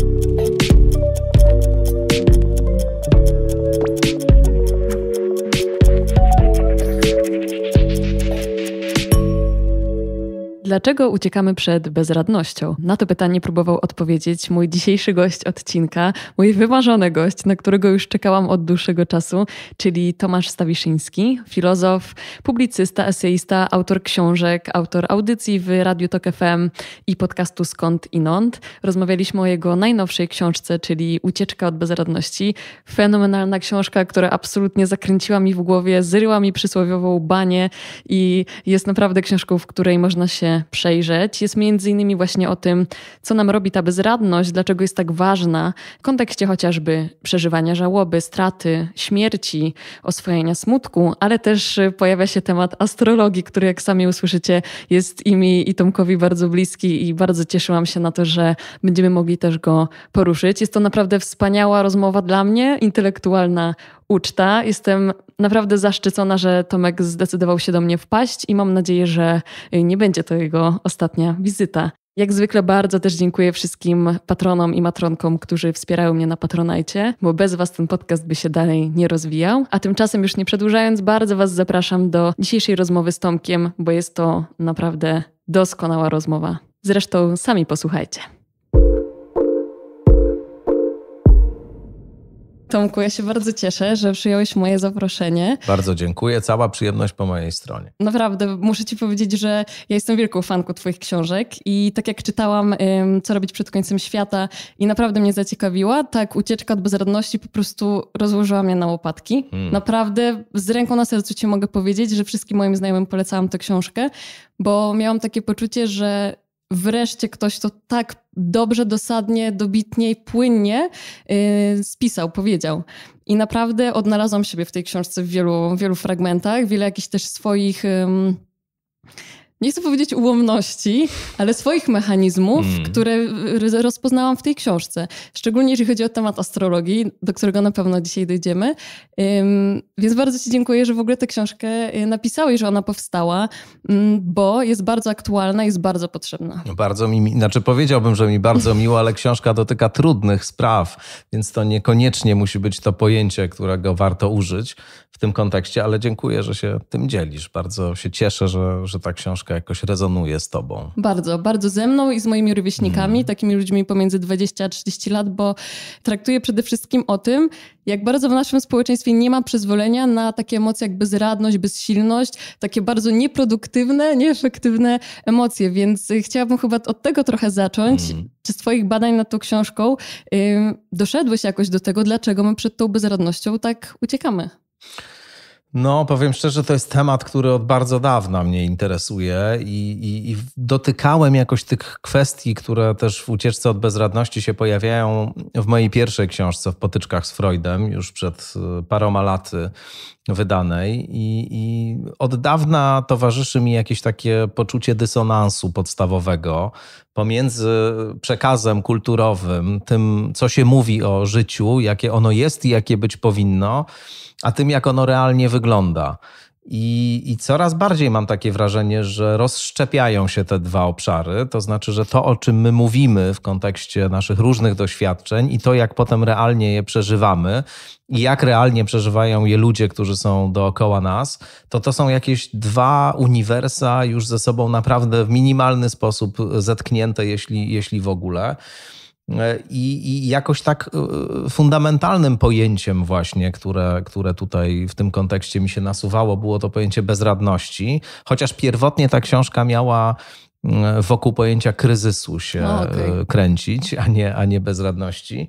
thank you Dlaczego uciekamy przed bezradnością? Na to pytanie próbował odpowiedzieć mój dzisiejszy gość odcinka, mój wymarzony gość, na którego już czekałam od dłuższego czasu, czyli Tomasz Stawiszyński, filozof, publicysta, eseista, autor książek, autor audycji w Radiu Tok FM i podcastu Skąd i Nąd. Rozmawialiśmy o jego najnowszej książce, czyli Ucieczka od bezradności. Fenomenalna książka, która absolutnie zakręciła mi w głowie, zryła mi przysłowiową banię i jest naprawdę książką, w której można się przejrzeć, jest między innymi właśnie o tym, co nam robi ta bezradność, dlaczego jest tak ważna w kontekście chociażby przeżywania żałoby, straty, śmierci, oswojenia smutku, ale też y, pojawia się temat astrologii, który jak sami usłyszycie jest imi i Tomkowi bardzo bliski i bardzo cieszyłam się na to, że będziemy mogli też go poruszyć. Jest to naprawdę wspaniała rozmowa dla mnie, intelektualna uczta. Jestem naprawdę zaszczycona, że Tomek zdecydował się do mnie wpaść i mam nadzieję, że nie będzie to jego ostatnia wizyta. Jak zwykle bardzo też dziękuję wszystkim patronom i matronkom, którzy wspierają mnie na Patronajcie, bo bez Was ten podcast by się dalej nie rozwijał. A tymczasem już nie przedłużając, bardzo Was zapraszam do dzisiejszej rozmowy z Tomkiem, bo jest to naprawdę doskonała rozmowa. Zresztą sami posłuchajcie. Tomku, ja się bardzo cieszę, że przyjąłeś moje zaproszenie. Bardzo dziękuję. Cała przyjemność po mojej stronie. Naprawdę, muszę ci powiedzieć, że ja jestem wielką fanką twoich książek i tak jak czytałam Co robić przed końcem świata i naprawdę mnie zaciekawiła, tak ucieczka od bezradności po prostu rozłożyła mnie na łopatki. Hmm. Naprawdę z ręką na sercu ci mogę powiedzieć, że wszystkim moim znajomym polecałam tę książkę, bo miałam takie poczucie, że wreszcie ktoś to tak dobrze, dosadnie, dobitnie i płynnie yy, spisał, powiedział. I naprawdę odnalazłam siebie w tej książce w wielu, wielu fragmentach, wiele jakichś też swoich. Yy, nie chcę powiedzieć ułomności, ale swoich mechanizmów, mm. które rozpoznałam w tej książce. Szczególnie jeżeli chodzi o temat astrologii, do którego na pewno dzisiaj dojdziemy. Więc bardzo Ci dziękuję, że w ogóle tę książkę y, napisałeś, że ona powstała, bo jest bardzo aktualna, jest bardzo potrzebna. No bardzo mi, znaczy powiedziałbym, że mi bardzo miło, ale książka dotyka trudnych spraw, więc to niekoniecznie musi być to pojęcie, którego warto użyć w tym kontekście, ale dziękuję, że się tym dzielisz. Bardzo się cieszę, że, że ta książka książka jakoś rezonuje z tobą. Bardzo, bardzo ze mną i z moimi rówieśnikami, mm. takimi ludźmi pomiędzy 20 a 30 lat, bo traktuję przede wszystkim o tym, jak bardzo w naszym społeczeństwie nie ma przyzwolenia na takie emocje jak bezradność, bezsilność, takie bardzo nieproduktywne, nieefektywne emocje, więc y, chciałabym chyba od tego trochę zacząć. Mm. Czy z twoich badań nad tą książką yy, doszedłeś jakoś do tego, dlaczego my przed tą bezradnością tak uciekamy? No, powiem szczerze, to jest temat, który od bardzo dawna mnie interesuje i, i, i, dotykałem jakoś tych kwestii, które też w ucieczce od bezradności się pojawiają w mojej pierwszej książce, w Potyczkach z Freudem, już przed y, paroma laty wydanej. I, i od dawna towarzyszy mi jakieś takie poczucie dysonansu podstawowego pomiędzy przekazem kulturowym, tym, co się mówi o życiu, jakie ono jest i jakie być powinno a tym, jak ono realnie wygląda. I, I, coraz bardziej mam takie wrażenie, że rozszczepiają się te dwa obszary. To znaczy, że to, o czym my mówimy w kontekście naszych różnych doświadczeń i to, jak potem realnie je przeżywamy i jak realnie przeżywają je ludzie, którzy są dookoła nas, to to są jakieś dwa uniwersa już ze sobą naprawdę w minimalny sposób zetknięte, jeśli, jeśli w ogóle. E, I, I, jakoś tak e, fundamentalnym pojęciem, właśnie, które, które tutaj w tym kontekście mi się nasuwało, było to pojęcie bezradności. Chociaż pierwotnie ta książka miała e, wokół pojęcia kryzysu się no, okay. kręcić, a nie, a nie bezradności.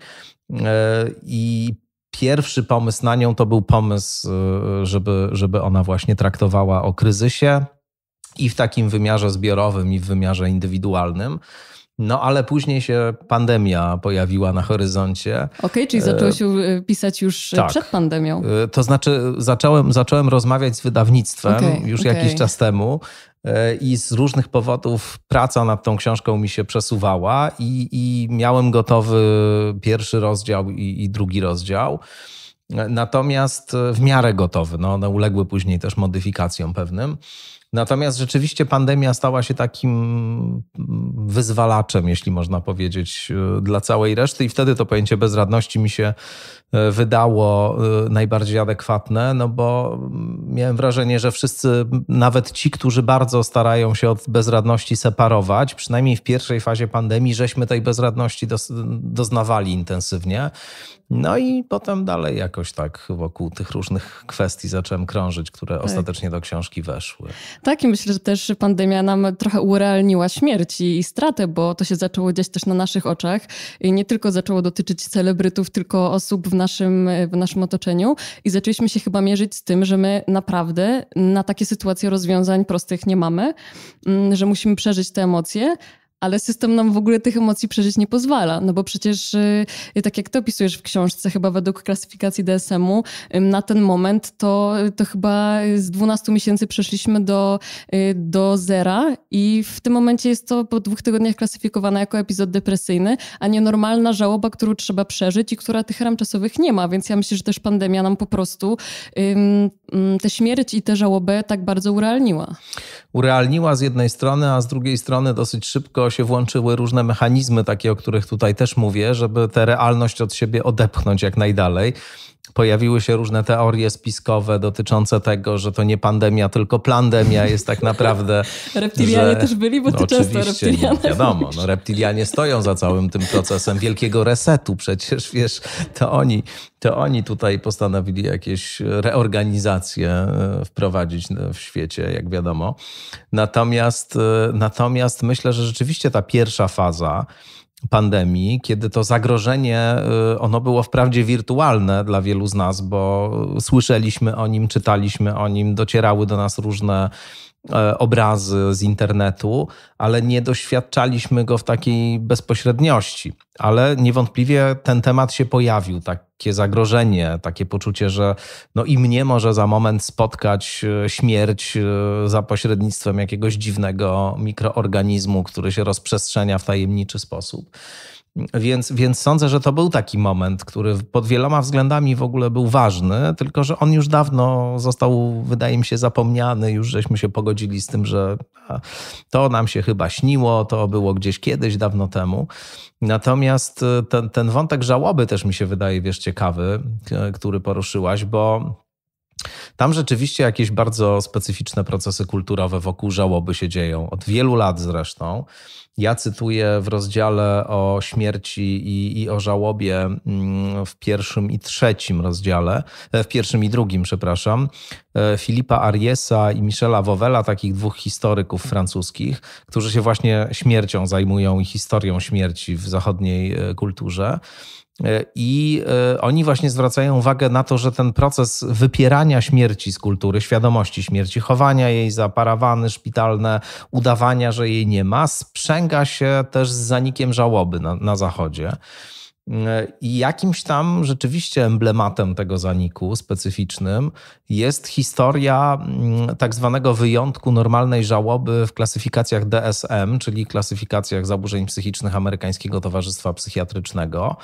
I pierwszy pomysł na nią to był pomysł, żeby, żeby ona właśnie traktowała o kryzysie i w takim wymiarze zbiorowym, i w wymiarze indywidualnym. No ale później się pandemia pojawiła na horyzoncie. Okej, okay, czyli zacząłeś e, pisać już e, tak. przed pandemią. E, to znaczy zacząłem, zacząłem rozmawiać z wydawnictwem okay, już okay. jakiś czas temu i z różnych powodów praca nad tą książką mi się przesuwała i, i miałem gotowy pierwszy rozdział i, i drugi rozdział. Natomiast w miarę gotowy, no one uległy później też modyfikacjom pewnym. Natomiast rzeczywiście pandemia stała się takim wyzwalaczem, jeśli można powiedzieć, e, dla całej reszty, i wtedy to pojęcie bezradności mi się e, wydało e, najbardziej adekwatne, no bo miałem wrażenie, że wszyscy, nawet ci, którzy bardzo starają się od bezradności separować, przynajmniej w pierwszej fazie pandemii, żeśmy tej bezradności doznawali intensywnie. No i potem dalej jakoś tak wokół tych różnych kwestii zacząłem krążyć, które tak. ostatecznie do książki weszły. Tak, i myślę, że też pandemia nam trochę urealniła śmierć i stratę, bo to się zaczęło gdzieś też na naszych oczach. I nie tylko zaczęło dotyczyć celebrytów, tylko osób w naszym, w naszym otoczeniu. I zaczęliśmy się chyba mierzyć z tym, że my naprawdę na takie sytuacje rozwiązań prostych nie mamy, mm, że musimy przeżyć te emocje, ale system nam w ogóle tych emocji przeżyć nie pozwala, no bo przecież y, tak jak to opisujesz w książce, chyba według klasyfikacji DSM-u, na ten moment to, y, to chyba z 12 miesięcy przeszliśmy do, y, do zera i w tym momencie jest to po dwóch tygodniach klasyfikowane jako epizod depresyjny, a nie normalna żałoba, którą trzeba przeżyć i która tych ram czasowych nie ma, więc ja myślę, że też pandemia nam po prostu um, tę śmierć i tę żałobę tak bardzo urealniła urealniła z jednej strony, a z drugiej strony dosyć szybko się włączyły różne mechanizmy, takie o których tutaj też mówię, żeby tę realność od siebie odepchnąć jak najdalej pojawiły się różne teorie spiskowe dotyczące tego, że to nie pandemia, tylko plandemia jest tak naprawdę. reptilianie że... też byli, bo ty no często reptilianie. Wiadomo, no, reptilianie stoją za całym tym procesem wielkiego resetu. Przecież wiesz, to oni, to oni tutaj postanowili jakieś reorganizacje e, wprowadzić e, w świecie, jak wiadomo. Natomiast, e, natomiast myślę, że rzeczywiście ta pierwsza faza, pandemii, kiedy to zagrożenie, y, ono było wprawdzie wirtualne dla wielu z nas, bo słyszeliśmy o nim, czytaliśmy o nim, docierały do nas różne E, obrazy z internetu, ale nie doświadczaliśmy go w takiej bezpośredniości. Ale niewątpliwie ten temat się pojawił, takie zagrożenie, takie poczucie, że no i mnie może za moment spotkać e, śmierć e, za pośrednictwem jakiegoś dziwnego mikroorganizmu, który się rozprzestrzenia w tajemniczy sposób. Więc, więc sądzę, że to był taki moment, który pod wieloma względami w ogóle był ważny, tylko że on już dawno został, wydaje mi się, zapomniany. Już żeśmy się pogodzili z tym, że to nam się chyba śniło, to było gdzieś kiedyś, dawno temu. Natomiast e, ten, ten wątek żałoby też mi się wydaje, wiesz, ciekawy, e, który poruszyłaś, bo tam rzeczywiście jakieś bardzo specyficzne procesy kulturowe wokół żałoby się dzieją, od wielu lat zresztą. Ja cytuję w rozdziale o śmierci i, i, o żałobie mm, w pierwszym i trzecim rozdziale, e, w pierwszym i drugim, przepraszam, e, Filipa Ariesa i Michela Wowela, takich dwóch historyków francuskich, którzy się właśnie śmiercią zajmują i historią śmierci w zachodniej e, kulturze. E, I e, oni właśnie zwracają uwagę na to, że ten proces wypierania śmierci z kultury, świadomości śmierci, chowania jej za parawany szpitalne, udawania, że jej nie ma, sprzęga się też z zanikiem żałoby na, na Zachodzie. E, I jakimś tam rzeczywiście emblematem tego zaniku specyficznym jest historia mm, tak zwanego wyjątku normalnej żałoby w klasyfikacjach DSM, czyli klasyfikacjach zaburzeń psychicznych Amerykańskiego Towarzystwa Psychiatrycznego.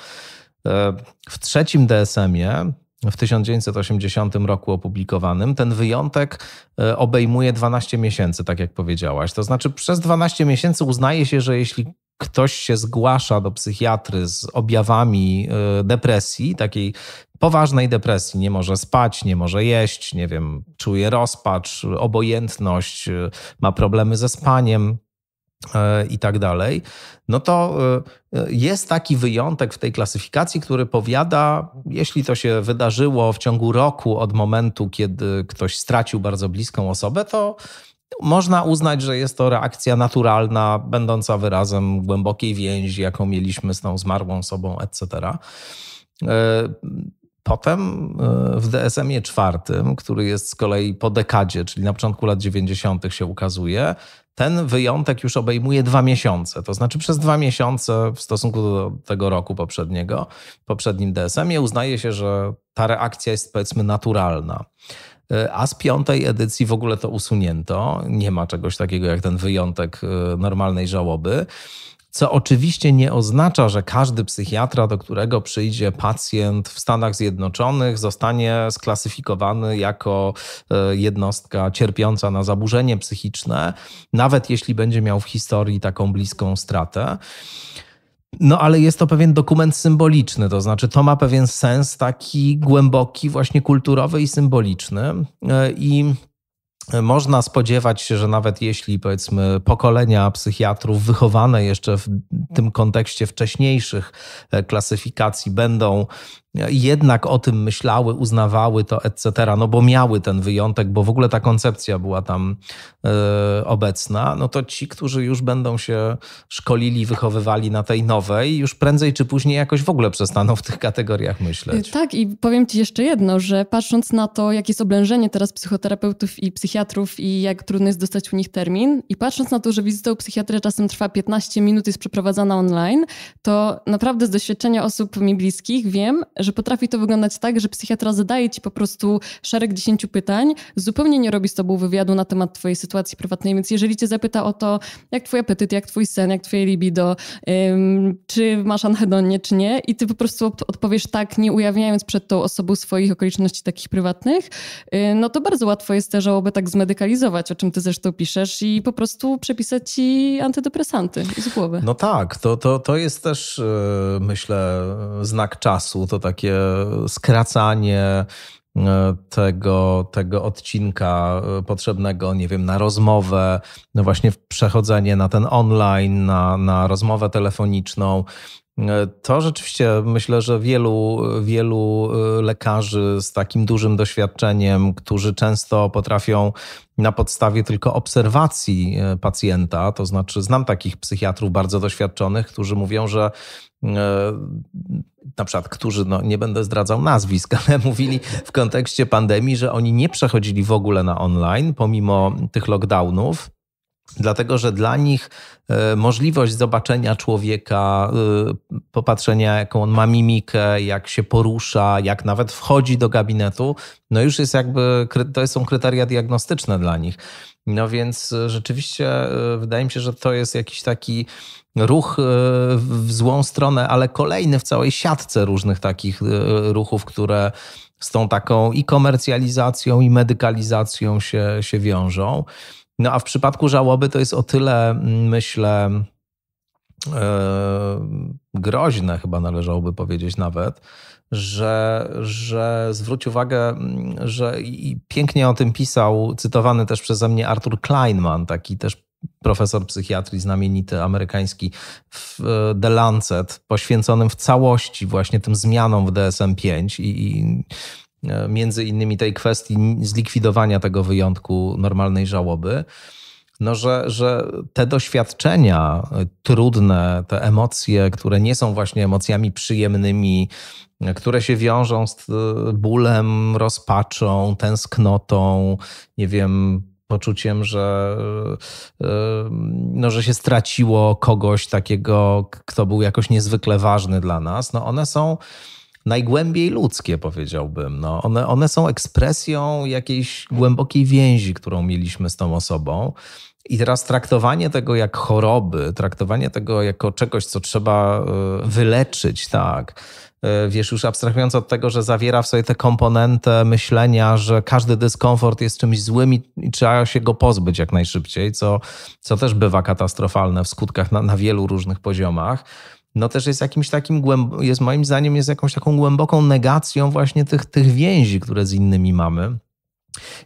E, w trzecim DSM-ie w 1980 roku opublikowanym, ten wyjątek e, obejmuje 12 miesięcy, tak jak powiedziałaś. To znaczy, przez 12 miesięcy uznaje się, że jeśli ktoś się zgłasza do psychiatry z objawami e, depresji, takiej poważnej depresji, nie może spać, nie może jeść, nie wiem, czuje rozpacz, obojętność, ma problemy ze spaniem, E, i tak dalej, no to e, e, jest taki wyjątek w tej klasyfikacji, który powiada, jeśli to się wydarzyło w ciągu roku od momentu, kiedy ktoś stracił bardzo bliską osobę, to można uznać, że jest to reakcja naturalna, będąca wyrazem głębokiej więzi, jaką mieliśmy z tą zmarłą osobą, etc. Potem w DSM-ie czwartym, który jest z kolei po dekadzie, czyli na początku lat 90. się ukazuje, ten wyjątek już obejmuje dwa miesiące, to znaczy przez dwa miesiące w stosunku do tego roku poprzedniego, poprzednim DSM-ie uznaje się, że ta reakcja jest powiedzmy naturalna. E, a z piątej edycji w ogóle to usunięto. Nie ma czegoś takiego jak ten wyjątek e, normalnej żałoby co oczywiście nie oznacza, że każdy psychiatra, do którego przyjdzie pacjent w Stanach Zjednoczonych, zostanie sklasyfikowany jako e, jednostka cierpiąca na zaburzenie psychiczne, nawet jeśli będzie miał w historii taką bliską stratę. No, ale jest to pewien dokument symboliczny, to znaczy to ma pewien sens taki głęboki, właśnie kulturowy i symboliczny. E, I można spodziewać się, że nawet jeśli powiedzmy pokolenia psychiatrów wychowane jeszcze w tym kontekście wcześniejszych e, klasyfikacji będą jednak o tym myślały, uznawały to, etc., no bo miały ten wyjątek, bo w ogóle ta koncepcja była tam y, obecna, no to ci, którzy już będą się szkolili, wychowywali na tej nowej, już prędzej czy później jakoś w ogóle przestaną w tych kategoriach myśleć. E, tak, i powiem ci jeszcze jedno, że patrząc na to, jakie jest oblężenie teraz psychoterapeutów i psychiatrów i jak trudno jest dostać u nich termin, i patrząc na to, że wizyta u psychiatry czasem trwa 15 minut, jest przeprowadzana online, to naprawdę z doświadczenia osób mi bliskich wiem, że potrafi to wyglądać tak, że psychiatra zadaje ci po prostu szereg dziesięciu pytań, zupełnie nie robi z tobą wywiadu na temat twojej sytuacji prywatnej, więc jeżeli cię zapyta o to, jak twój apetyt, jak twój sen, jak twoje libido, ym, czy masz anhedonię, czy nie, i ty po prostu odpowiesz tak, nie ujawniając przed tą osobą swoich okoliczności takich prywatnych, yy, no to bardzo łatwo jest tę żałoby tak zmedykalizować, o czym ty zresztą piszesz i po prostu przepisać ci antydepresanty z głowy. No tak, to, to, to jest też, y, myślę, znak czasu, to tak takie skracanie e, tego, tego odcinka e, potrzebnego, nie wiem, na rozmowę, no właśnie przechodzenie na ten online, na, na rozmowę telefoniczną, E, to rzeczywiście myślę, że wielu, wielu e, lekarzy z takim dużym doświadczeniem, którzy często potrafią na podstawie tylko obserwacji e, pacjenta, to znaczy znam takich psychiatrów bardzo doświadczonych, którzy mówią, że na przykład, którzy, no nie będę zdradzał nazwisk, ale mówili w kontekście pandemii, że oni nie przechodzili w ogóle na online pomimo tych lockdownów Dlatego, że dla nich e, możliwość zobaczenia człowieka, e, popatrzenia, jaką on ma mimikę, jak się porusza, jak nawet wchodzi do gabinetu, no już jest jakby, to są kryteria diagnostyczne dla nich. No więc e, rzeczywiście wydaje mi się, że to jest jakiś taki ruch w złą stronę, ale kolejny w całej siatce różnych takich ruchów, które z tą taką i komercjalizacją, i medykalizacją się, się wiążą. No a w przypadku żałoby to jest o tyle, mm, myślę, e, groźne, chyba należałoby powiedzieć nawet, że, że zwróć uwagę, mm, że i pięknie o tym pisał, cytowany też przeze mnie Arthur Kleinman, taki też profesor psychiatrii znamienity amerykański w e, The Lancet, poświęconym w całości właśnie tym zmianom w DSM-5 i, i E, między innymi tej kwestii zlikwidowania tego wyjątku normalnej żałoby, no, że, że te doświadczenia e, trudne, te emocje, które nie są właśnie emocjami przyjemnymi, e, które się wiążą z bólem, rozpaczą, tęsknotą, nie wiem, poczuciem, że, no, że się straciło kogoś takiego, kto był jakoś niezwykle ważny dla nas, no one są najgłębiej ludzkie, powiedziałbym. No, one, one są ekspresją jakiejś głębokiej więzi, którą mieliśmy z tą osobą. I teraz traktowanie tego jak choroby, traktowanie tego jako czegoś, co trzeba e, wyleczyć, tak. E, wiesz, już abstrahując od tego, że zawiera w sobie tę komponentę myślenia, że każdy dyskomfort jest czymś złym i trzeba się go pozbyć jak najszybciej, co, co też bywa katastrofalne w skutkach na, na wielu różnych poziomach no też jest jakimś takim, jest moim zdaniem, jest jakąś taką głęboką negacją właśnie tych, tych więzi, które z innymi mamy.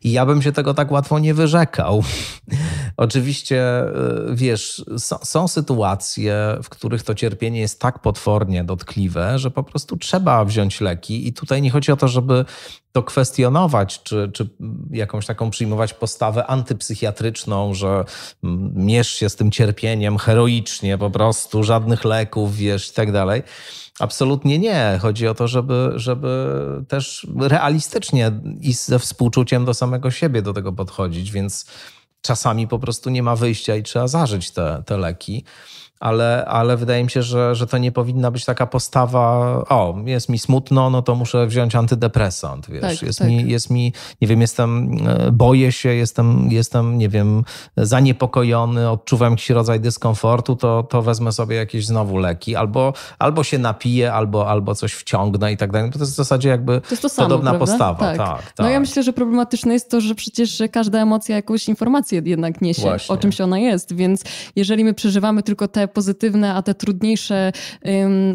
I ja bym się tego tak łatwo nie wyrzekał. Oczywiście, y, wiesz, są, są, sytuacje, w których to cierpienie jest tak potwornie dotkliwe, że po prostu trzeba wziąć leki, i tutaj nie chodzi o to, żeby to kwestionować, czy, czy jakąś taką przyjmować postawę antypsychiatryczną, że mm, mierz się z tym cierpieniem heroicznie, po prostu żadnych leków, wiesz, i tak dalej Absolutnie nie. Chodzi o to, żeby, żeby też realistycznie i ze współczuciem do samego siebie do tego podchodzić, więc czasami po prostu nie ma wyjścia i trzeba zażyć te, te leki ale, ale wydaje mi się, że, że to nie powinna być taka postawa, o, jest mi smutno, no to muszę wziąć antydepresant, wiesz, tak, jest, tak. Mi, jest mi, nie wiem, jestem, e, boję się, jestem, jestem, nie wiem, zaniepokojony, odczuwam jakiś rodzaj dyskomfortu, to, to wezmę sobie jakieś znowu leki, albo, albo się napiję, albo, albo coś wciągnę i tak dalej. To jest w zasadzie jakby to to samo, podobna prawda? postawa. Tak. tak. No ja tak. myślę, że problematyczne jest to, że przecież każda emocja jakąś informację jednak niesie, Właśnie. o czymś ona jest, więc jeżeli my przeżywamy tylko te pozytywne, a te trudniejsze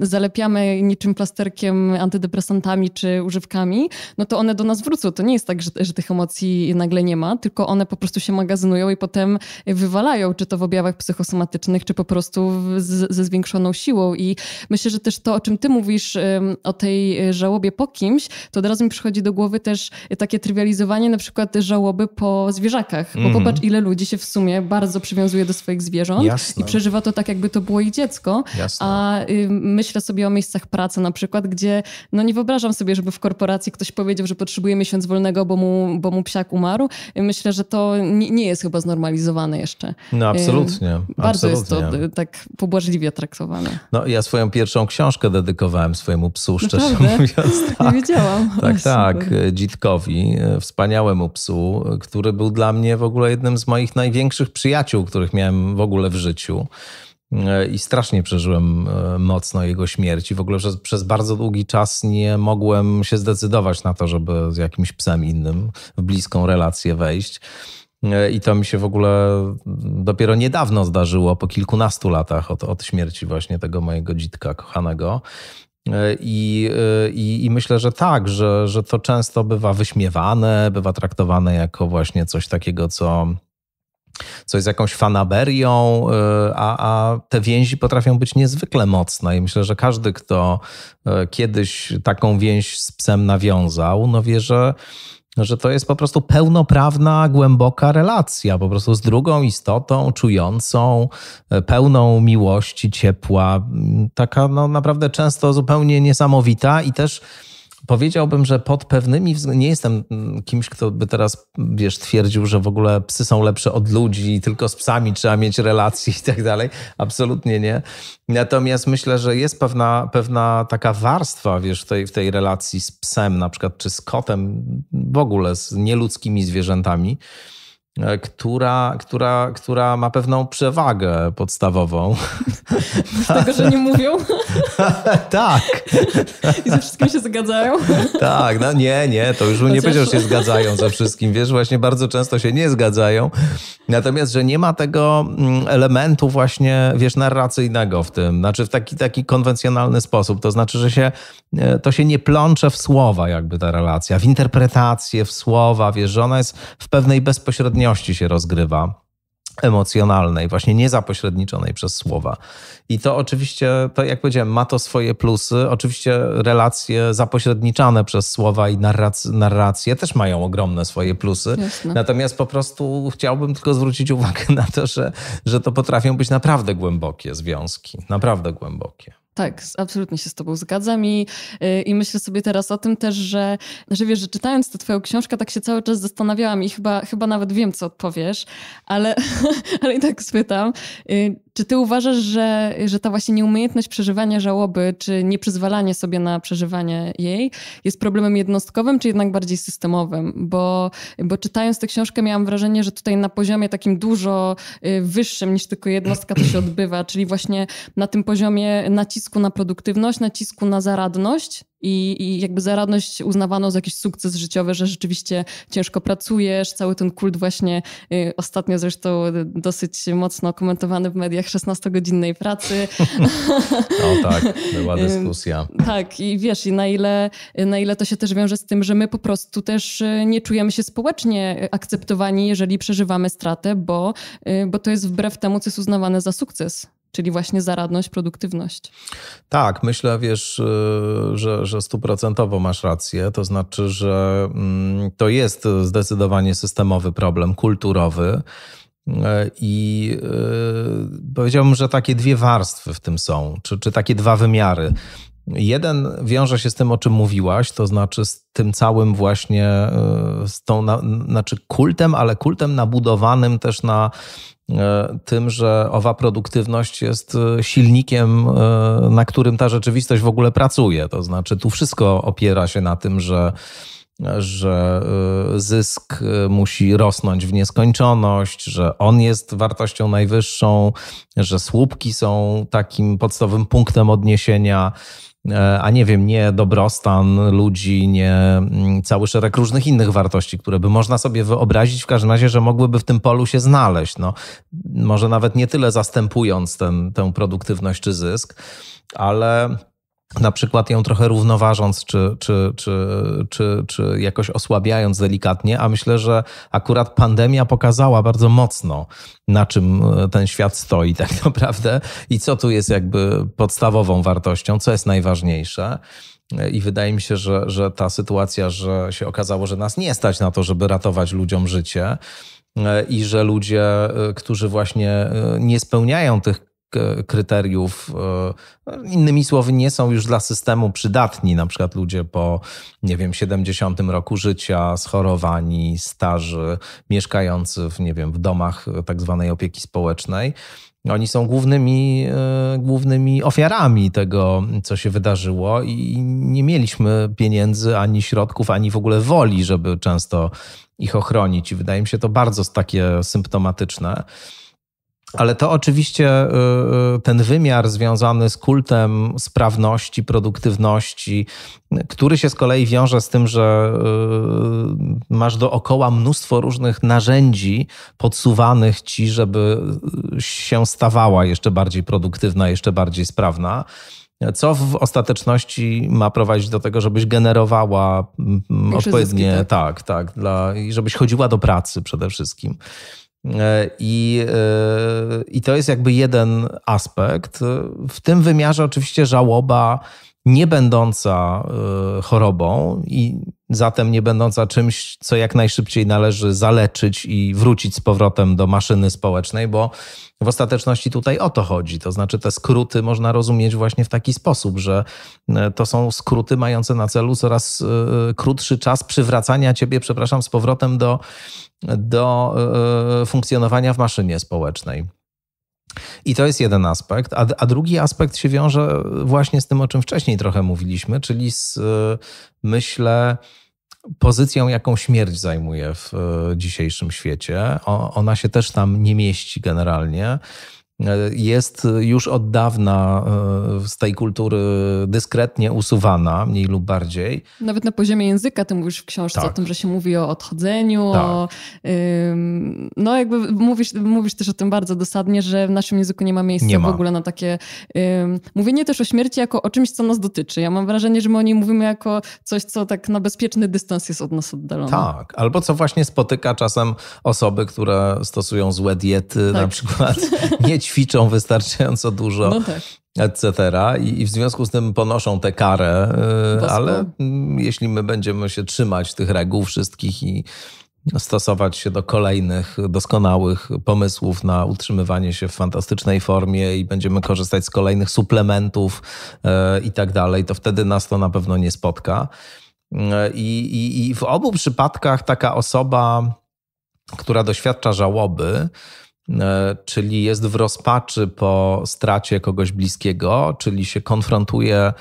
zalepiamy niczym plasterkiem antydepresantami czy używkami, no to one do nas wrócą. To nie jest tak, że, że tych emocji nagle nie ma, tylko one po prostu się magazynują i potem wywalają, czy to w objawach psychosomatycznych, czy po prostu z, ze zwiększoną siłą. I myślę, że też to, o czym ty mówisz, o tej żałobie po kimś, to od razu mi przychodzi do głowy też takie trywializowanie na przykład żałoby po zwierzakach. Bo mm. popatrz, ile ludzi się w sumie bardzo przywiązuje do swoich zwierząt Jasne. i przeżywa to tak jakby jakby to było ich dziecko. Jasne. A myślę sobie o miejscach pracy na przykład, gdzie no nie wyobrażam sobie, żeby w korporacji ktoś powiedział, że potrzebuje miesiąc wolnego, bo mu, bo mu psiak umarł. Myślę, że to nie, nie jest chyba znormalizowane jeszcze. No absolutnie. bardzo absolutnie. jest to tak pobłażliwie traktowane. No ja swoją pierwszą książkę dedykowałem swojemu psu, szczerze Naprawdę? mówiąc. Tak, nie wiedziałam. Tak, tak. E, Dzitkowi, e, wspaniałemu psu, który był dla mnie w ogóle jednym z moich największych przyjaciół, których miałem w ogóle w życiu. E, i strasznie przeżyłem e, mocno jego śmierci. W ogóle przez, przez, bardzo długi czas nie mogłem się zdecydować na to, żeby z jakimś psem innym w bliską relację wejść. E, I to mi się w ogóle dopiero niedawno zdarzyło, po kilkunastu latach od, od śmierci właśnie tego mojego dzitka kochanego. I, i, I, myślę, że tak, że, że to często bywa wyśmiewane, bywa traktowane jako właśnie coś takiego, co coś z jakąś fanaberią, y, a, a te więzi potrafią być niezwykle mocne. I myślę, że każdy, kto e, kiedyś taką więź z psem nawiązał, no wie, że że to jest po prostu pełnoprawna, głęboka relacja, po prostu z drugą istotą, czującą, e, pełną miłości, ciepła, taka no, naprawdę często zupełnie niesamowita i też powiedziałbym, że pod pewnymi nie jestem mm, kimś, kto by teraz, wiesz, twierdził, że w ogóle psy są lepsze od ludzi i tylko z psami trzeba mieć relacje i tak dalej. Absolutnie nie. Natomiast myślę, że jest pewna, pewna taka warstwa, wiesz, w tej, w tej relacji z psem na przykład, czy z kotem, w ogóle z nieludzkimi zwierzętami, E, która, która, która ma pewną przewagę podstawową. Z tego, że nie mówią? tak. I ze wszystkim się zgadzają? tak, no nie, nie, to już Chociaż... nie powiedział, że się zgadzają ze wszystkim. Wiesz, właśnie bardzo często się nie zgadzają. Natomiast, że nie ma tego mm, elementu właśnie, wiesz, narracyjnego w tym. Znaczy w taki, taki konwencjonalny sposób. To znaczy, że się, e, to się nie plącze w słowa jakby ta relacja, w interpretację, w słowa, wiesz, że ona jest w pewnej bezpośredniej skrajności się rozgrywa emocjonalnej, właśnie niezapośredniczonej przez słowa. I to oczywiście, to jak powiedziałem, ma to swoje plusy. Oczywiście relacje zapośredniczane przez słowa i narrac- narracje też mają ogromne swoje plusy. Jasne. Natomiast po prostu chciałbym tylko zwrócić uwagę na to, że, że to potrafią być naprawdę głębokie związki, naprawdę głębokie. Tak, absolutnie się z Tobą zgadzam i, y, i myślę sobie teraz o tym też, że, że wiesz, że czytając tę Twoją książkę, tak się cały czas zastanawiałam i chyba, chyba nawet wiem, co odpowiesz, ale, ale i tak spytam, y, czy ty uważasz, że, że ta właśnie nieumiejętność przeżywania żałoby, czy nieprzyzwalanie sobie na przeżywanie jej jest problemem jednostkowym, czy jednak bardziej systemowym? Bo, bo czytając tę książkę miałam wrażenie, że tutaj na poziomie takim dużo y, wyższym niż tylko jednostka to się odbywa, czyli właśnie na tym poziomie nacisku na produktywność, nacisku na zaradność, i, I, jakby za uznawano za jakiś sukces życiowy, że rzeczywiście ciężko pracujesz, cały ten kult właśnie y, ostatnio zresztą dosyć mocno komentowany w mediach 16-godzinnej pracy. o tak, była dyskusja. tak i wiesz, i na ile, na ile to się też wiąże z tym, że my po prostu też y, nie czujemy się społecznie y, akceptowani, jeżeli przeżywamy stratę, bo, y, bo to jest wbrew temu, co jest uznawane za sukces czyli właśnie zaradność, produktywność. Tak, myślę, wiesz, y, że, że stuprocentowo masz rację. To znaczy, że mm, to jest zdecydowanie systemowy problem, kulturowy. Y, I y, powiedziałbym, że takie dwie warstwy w tym są, czy, czy takie dwa wymiary. Jeden wiąże się z tym, o czym mówiłaś, to znaczy z tym całym właśnie, e, z tą, znaczy kultem, ale kultem nabudowanym też na e, tym, że owa produktywność jest e, silnikiem, na którym ta rzeczywistość w ogóle pracuje. To znaczy tu wszystko opiera się na tym, że że zysk musi rosnąć w nieskończoność, że on jest wartością najwyższą, że słupki są takim podstawowym punktem odniesienia. E, a nie wiem, nie dobrostan ludzi, nie mm, cały szereg różnych innych wartości, które by można sobie wyobrazić w każdym razie, że mogłyby w tym polu się znaleźć. No, może nawet nie tyle zastępując ten, tę produktywność czy zysk, ale na przykład ją trochę równoważąc, czy, czy, czy, czy, jakoś osłabiając delikatnie, a myślę, że akurat pandemia pokazała bardzo mocno, na czym e, ten świat stoi tak naprawdę i co tu jest jakby podstawową wartością, co jest najważniejsze. E, I wydaje mi się, że, że ta sytuacja, że się okazało, że nas nie stać na to, żeby ratować ludziom życie, e, i że ludzie, którzy właśnie nie spełniają tych kryteriów, e, innymi słowy, nie są już dla systemu przydatni, na przykład ludzie po, nie wiem, 70 roku życia, schorowani, starzy, mieszkający w, nie wiem, w domach tak zwanej opieki społecznej. Oni są głównymi, e, głównymi ofiarami tego, co się wydarzyło, i nie mieliśmy pieniędzy, ani środków, ani w ogóle woli, żeby często ich ochronić. I wydaje mi się to bardzo takie symptomatyczne. Ale to oczywiście y, y, ten wymiar związany z kultem sprawności, produktywności, który się z kolei wiąże z tym, że y, masz dookoła mnóstwo różnych narzędzi podsuwanych ci, żeby się stawała jeszcze bardziej produktywna, jeszcze bardziej sprawna co w ostateczności ma prowadzić do tego, żebyś generowała Jeszcze odpowiednie, zyski, tak? tak, tak, dla, i żebyś chodziła do pracy przede wszystkim. E, I, e, I to jest jakby jeden aspekt. W tym wymiarze oczywiście żałoba nie będąca e, chorobą i zatem nie będąca czymś, co jak najszybciej należy zaleczyć i wrócić z powrotem do maszyny społecznej, bo w ostateczności tutaj o to chodzi. To znaczy, te skróty można rozumieć właśnie w taki sposób, że e, to są skróty mające na celu coraz e, krótszy czas przywracania ciebie, przepraszam, z powrotem do, do funkcjonowania w maszynie społecznej. I to jest jeden aspekt. A, a, drugi aspekt się wiąże właśnie z tym, o czym wcześniej trochę mówiliśmy, czyli z, y, myślę, pozycją, jaką śmierć zajmuje w y, dzisiejszym świecie. O, ona się też tam nie mieści generalnie. E, jest już od dawna e, z tej kultury dyskretnie usuwana, mniej lub bardziej. Nawet na poziomie języka, ty mówisz w książce tak. o tym, że się mówi o odchodzeniu, tak. o, ym, no jakby mówisz, mówisz też o tym bardzo dosadnie, że w naszym języku nie ma miejsca nie ma. w ogóle na takie ym, mówienie też o śmierci jako o czymś, co nas dotyczy. Ja mam wrażenie, że my o niej mówimy jako coś, co tak na bezpieczny dystans jest od nas oddalone. Tak, albo co właśnie spotyka czasem osoby, które stosują złe diety, tak. na przykład nie ćwiczą wystarczająco dużo. No tak etc. I, w związku z tym ponoszą tę karę, y, ale mm, jeśli my będziemy się trzymać tych reguł wszystkich i stosować się do kolejnych doskonałych pomysłów na utrzymywanie się w fantastycznej formie i będziemy korzystać z kolejnych suplementów y, i tak dalej, to wtedy nas to na pewno nie spotka. Y, I, i, I w obu przypadkach taka osoba, która doświadcza żałoby, E, czyli jest w rozpaczy po stracie kogoś bliskiego, czyli się konfrontuje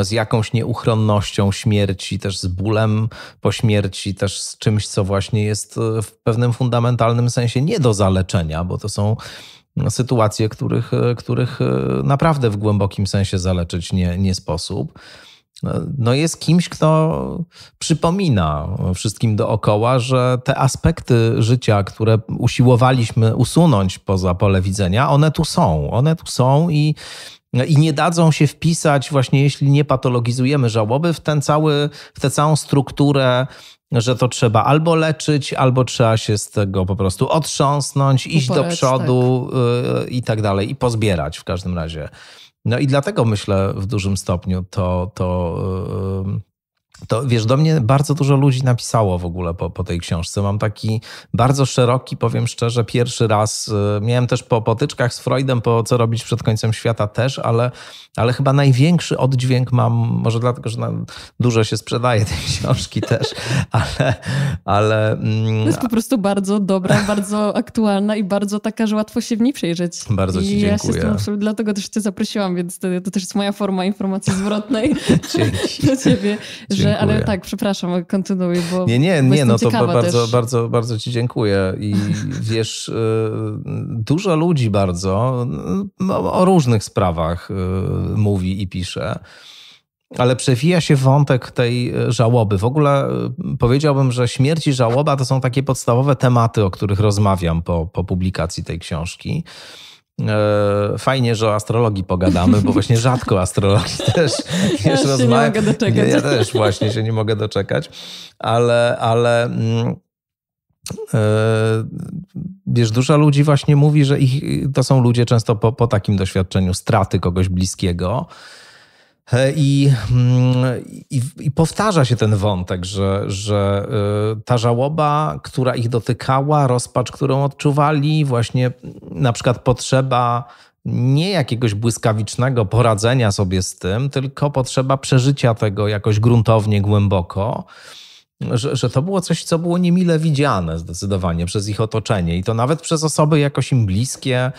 z jakąś nieuchronnością śmierci, też z bólem po śmierci, też z czymś, co właśnie jest e, w pewnym fundamentalnym sensie nie do zaleczenia, bo to są sytuacje, których, e, których naprawdę w głębokim sensie zaleczyć nie, nie sposób. No, no jest kimś, kto przypomina wszystkim dookoła, że te aspekty życia, które usiłowaliśmy usunąć poza pole widzenia, one tu są. One tu są i i nie dadzą się wpisać, właśnie jeśli nie patologizujemy żałoby, w, ten cały, w tę całą strukturę, że to trzeba albo leczyć, albo trzeba się z tego po prostu otrząsnąć, iść do przodu tak. Y, i tak dalej, i pozbierać w każdym razie no i dlatego myślę w dużym stopniu to, to to wiesz, do mnie bardzo dużo ludzi napisało w ogóle po, po tej książce. Mam taki bardzo szeroki, powiem szczerze, pierwszy raz. Y, miałem też po potyczkach z Freudem, po co robić przed końcem świata też, ale, ale chyba największy oddźwięk mam, może dlatego, że dużo się sprzedaje tej książki też, ale. ale mm, jest po prostu bardzo dobra, bardzo aktualna i bardzo taka, że łatwo się w niej przejrzeć. Bardzo I Ci dziękuję. Ja się z tym absolutnie, dlatego też Cię zaprosiłam, więc to, to też jest moja forma informacji zwrotnej do Ciebie. Dzięki że, ale tak, przepraszam, kontynuuj, bo. Nie, nie, nie, no to bardzo, bardzo, bardzo Ci dziękuję. I wiesz, y, dużo ludzi bardzo no, o różnych sprawach y, mówi i pisze. Ale przewija się wątek tej żałoby. W ogóle powiedziałbym, że śmierć i żałoba to są takie podstawowe tematy, o których rozmawiam po, po publikacji tej książki. E, fajnie, że o astrologii pogadamy, bo właśnie rzadko astrologii też ja wiesz, się nie mogę doczekać. Ja też właśnie się nie mogę doczekać, ale, ale mm, e, Wiesz, dużo ludzi właśnie mówi, że ich, to są ludzie często po, po takim doświadczeniu straty kogoś bliskiego, E, I, mm, i, I, powtarza się ten wątek, że, że e, ta żałoba, która ich dotykała, rozpacz, którą odczuwali, właśnie na przykład potrzeba nie jakiegoś błyskawicznego poradzenia sobie z tym, tylko potrzeba przeżycia tego jakoś gruntownie, głęboko. Że, że, to było coś, co było niemile widziane zdecydowanie przez ich otoczenie i to nawet przez osoby jakoś im bliskie,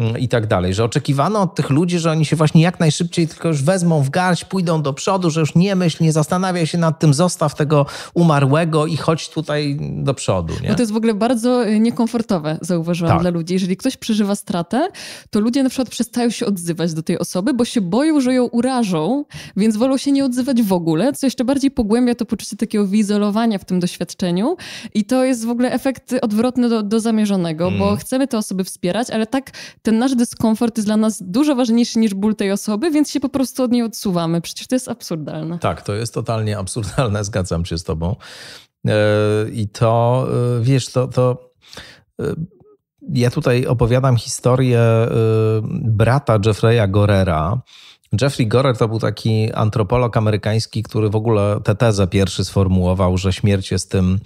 Mm, i tak dalej, że oczekiwano od tych ludzi, że oni się właśnie jak najszybciej tylko już wezmą w garść, pójdą do przodu, że już nie myśl, nie zastanawiaj się nad tym, zostaw tego umarłego i chodź tutaj do przodu. Nie? Bo to jest w ogóle bardzo e, niekomfortowe, zauważyłam, tak. dla ludzi. Jeżeli ktoś przeżywa stratę, to ludzie na przykład przestają się odzywać do tej osoby, bo się boją, że ją urażą, więc wolą się nie odzywać w ogóle, co jeszcze bardziej pogłębia to poczucie takiego wyizolowania w tym doświadczeniu i to jest w ogóle efekt odwrotny do, do zamierzonego, mm. bo chcemy te osoby wspierać, ale tak ten nasz dyskomfort jest dla nas dużo ważniejszy niż ból tej osoby, więc się po prostu od niej odsuwamy. Przecież to jest absurdalne. Tak, to jest totalnie absurdalne, zgadzam się z tobą. E, I to, e, wiesz, to, to e, ja tutaj opowiadam historię brata Jeffrey'a Gorera, Jeffrey Gorer to był taki antropolog amerykański, który w ogóle tę tezę pierwszy sformułował, że śmierć jest tym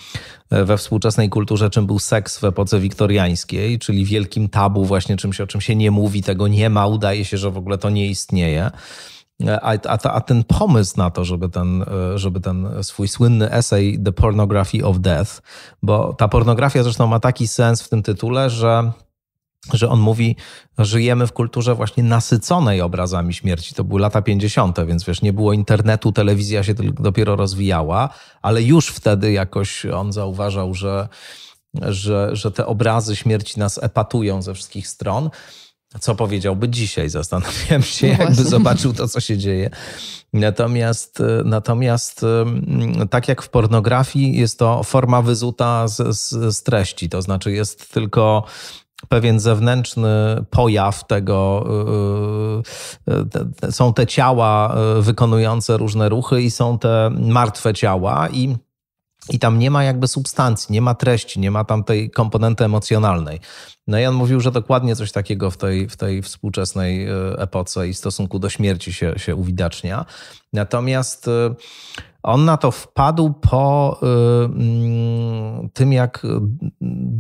e, we współczesnej kulturze, czym był seks w epoce wiktoriańskiej, czyli wielkim tabu, właśnie czymś, o czym się nie mówi, tego nie ma, udaje się, że w ogóle to nie istnieje. E, a, a, a, ten pomysł na to, żeby ten, e, żeby ten swój słynny esej The Pornography of Death, bo ta pornografia zresztą ma taki sens w tym tytule, że że on mówi, żyjemy w kulturze właśnie nasyconej obrazami śmierci. To były lata 50., więc wiesz, nie było internetu, telewizja się dopiero rozwijała, ale już wtedy jakoś on zauważał, że, że, że te obrazy śmierci nas epatują ze wszystkich stron. Co powiedziałby dzisiaj? Zastanawiam się, no jakby zobaczył to, co się dzieje. Natomiast, natomiast mm, tak jak w pornografii, jest to forma wyzuta z, z, z treści, to znaczy jest tylko pewien zewnętrzny pojaw tego. Y, y, są te ciała y, wykonujące różne ruchy i są te martwe ciała i i tam nie ma jakby substancji, nie ma treści, nie ma tam tej komponenty emocjonalnej. No i on mówił, że dokładnie coś takiego w tej, w tej współczesnej e, epoce i stosunku do śmierci się, się uwidacznia. Natomiast e, on na to wpadł po e, mm, tym, jak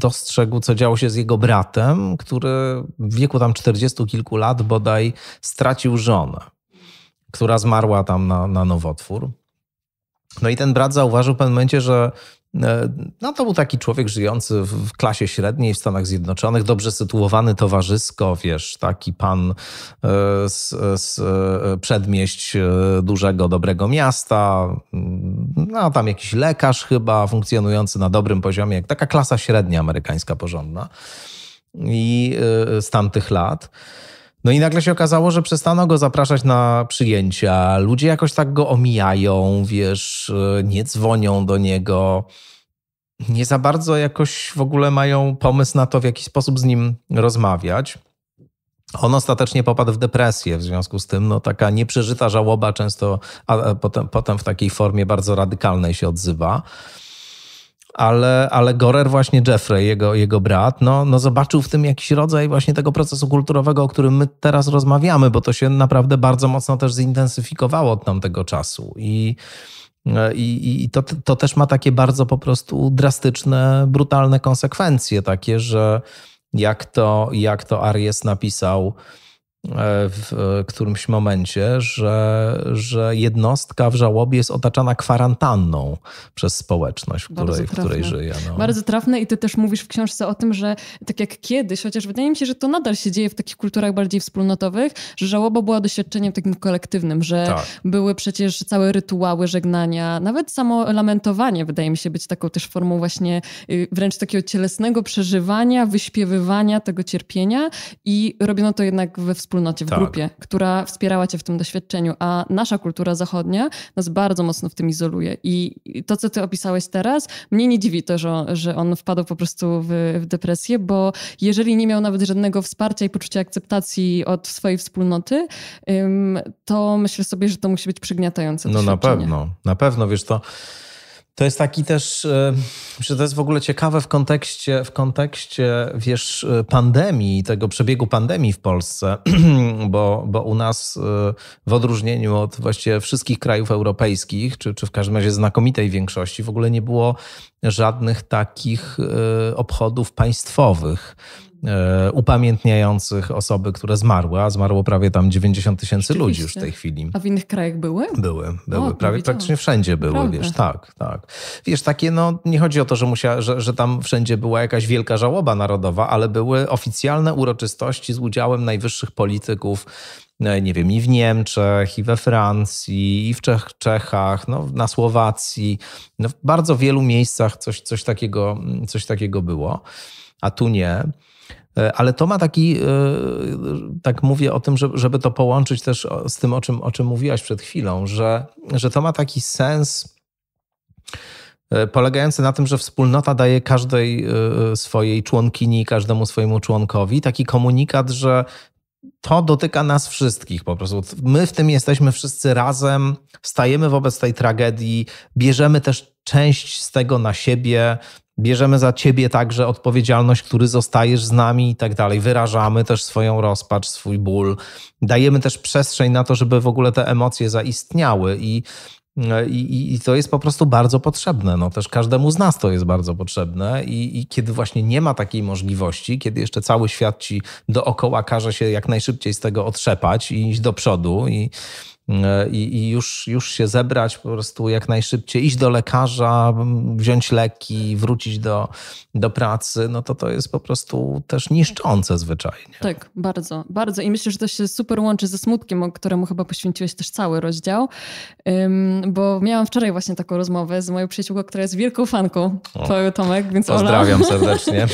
dostrzegł, co działo się z jego bratem, który w wieku tam 40 kilku lat bodaj stracił żonę, która zmarła tam na, na nowotwór. No i ten brat zauważył w pewnym momencie, że e, no to był taki człowiek żyjący w klasie średniej w Stanach Zjednoczonych, dobrze sytuowany towarzysko, wiesz, taki pan e, z, z e, przedmieść dużego, dobrego miasta, mm, no tam jakiś lekarz chyba funkcjonujący na dobrym poziomie, jak taka klasa średnia amerykańska porządna i z tamtych lat. No i nagle się okazało, że przestano go zapraszać na przyjęcia. Ludzie jakoś tak go omijają, wiesz, nie dzwonią do niego. Nie za bardzo jakoś w ogóle mają pomysł na to, w jaki sposób z nim rozmawiać. On ostatecznie popadł w depresję, w związku z tym no, taka nieprzeżyta żałoba często a, potem, potem w takiej formie bardzo radykalnej się odzywa ale, ale Gorer właśnie Jeffrey, jego, jego brat, no, no zobaczył w tym jakiś rodzaj właśnie tego procesu kulturowego, o którym my teraz rozmawiamy, bo to się naprawdę bardzo mocno też zintensyfikowało od tamtego czasu i i, i to, to też ma takie bardzo po prostu drastyczne, brutalne konsekwencje, takie, że jak to, jak to Aries napisał, E, w e, którymś momencie, że, że jednostka w żałobie jest otaczana kwarantanną przez społeczność, w której, w której żyje. No. Bardzo trafne i ty też mówisz w książce o tym, że tak jak kiedyś, chociaż wydaje mi się, że to nadal się dzieje w takich kulturach bardziej wspólnotowych, że żałoba była doświadczeniem takim kolektywnym, że tak. były przecież całe rytuały żegnania, nawet samo lamentowanie wydaje mi się być taką też formą właśnie y, wręcz takiego cielesnego przeżywania, wyśpiewywania tego cierpienia i robiono to jednak we wspólnocie wspólnocie, w tak. grupie, która wspierała cię w tym doświadczeniu, a nasza kultura zachodnia nas bardzo mocno w tym izoluje. I to, co ty opisałeś teraz, mnie nie dziwi to, że, że on wpadł po prostu w, w depresję, bo jeżeli nie miał nawet żadnego wsparcia i poczucia akceptacji od swojej wspólnoty, to myślę sobie, że to musi być przygniatające. No na pewno, na pewno, wiesz to. To jest taki też, że to jest w ogóle ciekawe w kontekście, w kontekście wiesz, e, pandemii, tego przebiegu pandemii w Polsce, bo, bo u nas e, w odróżnieniu od właściwie wszystkich krajów europejskich, czy, czy w każdym razie znakomitej większości, w ogóle nie było żadnych takich e, obchodów państwowych. E, upamiętniających osoby, które zmarły, a zmarło prawie tam 90 tysięcy ludzi już w tej chwili. A w innych krajach były? Były, były. O, prawie praktycznie wszędzie były, Prawda. wiesz, tak, tak. Wiesz, takie no, nie chodzi o to, że, musia, że, że tam wszędzie była jakaś wielka żałoba narodowa, ale były oficjalne uroczystości z udziałem najwyższych polityków, e, nie wiem, i w Niemczech, i we Francji, i w Czech, Czechach, no, na Słowacji. No, w bardzo wielu miejscach coś, coś, takiego, mm, coś takiego było, a tu nie. E, ale to ma taki, e, tak mówię o tym, żeby to połączyć też z tym, o czym, o czym mówiłaś przed chwilą, że, że to ma taki sens e, polegający na tym, że wspólnota daje każdej swojej członkini, każdemu swojemu członkowi taki komunikat, że to dotyka nas wszystkich po prostu. My w tym jesteśmy wszyscy razem, stajemy wobec tej tragedii, bierzemy też część z tego na siebie, bierzemy za ciebie także odpowiedzialność, który zostajesz z nami i tak dalej. Wyrażamy też swoją rozpacz, swój ból. Dajemy też przestrzeń na to, żeby w ogóle te emocje zaistniały i i, I, to jest po prostu bardzo potrzebne. No, też każdemu z nas to jest bardzo potrzebne. I, I, kiedy właśnie nie ma takiej możliwości, kiedy jeszcze cały świat ci dookoła każe się jak najszybciej z tego otrzepać i iść do przodu i, E, i, i już, już się zebrać, po prostu jak najszybciej iść do lekarza, wziąć leki, wrócić do, do pracy, no to to jest po prostu też niszczące zwyczajnie. Tak, bardzo, bardzo. I myślę, że to się super łączy ze smutkiem, któremu chyba poświęciłeś też cały rozdział, bo miałam wczoraj właśnie taką rozmowę z moją przyjaciółką, która jest wielką fanką twoją, Tomek, więc Pozdrawiam Ola. serdecznie.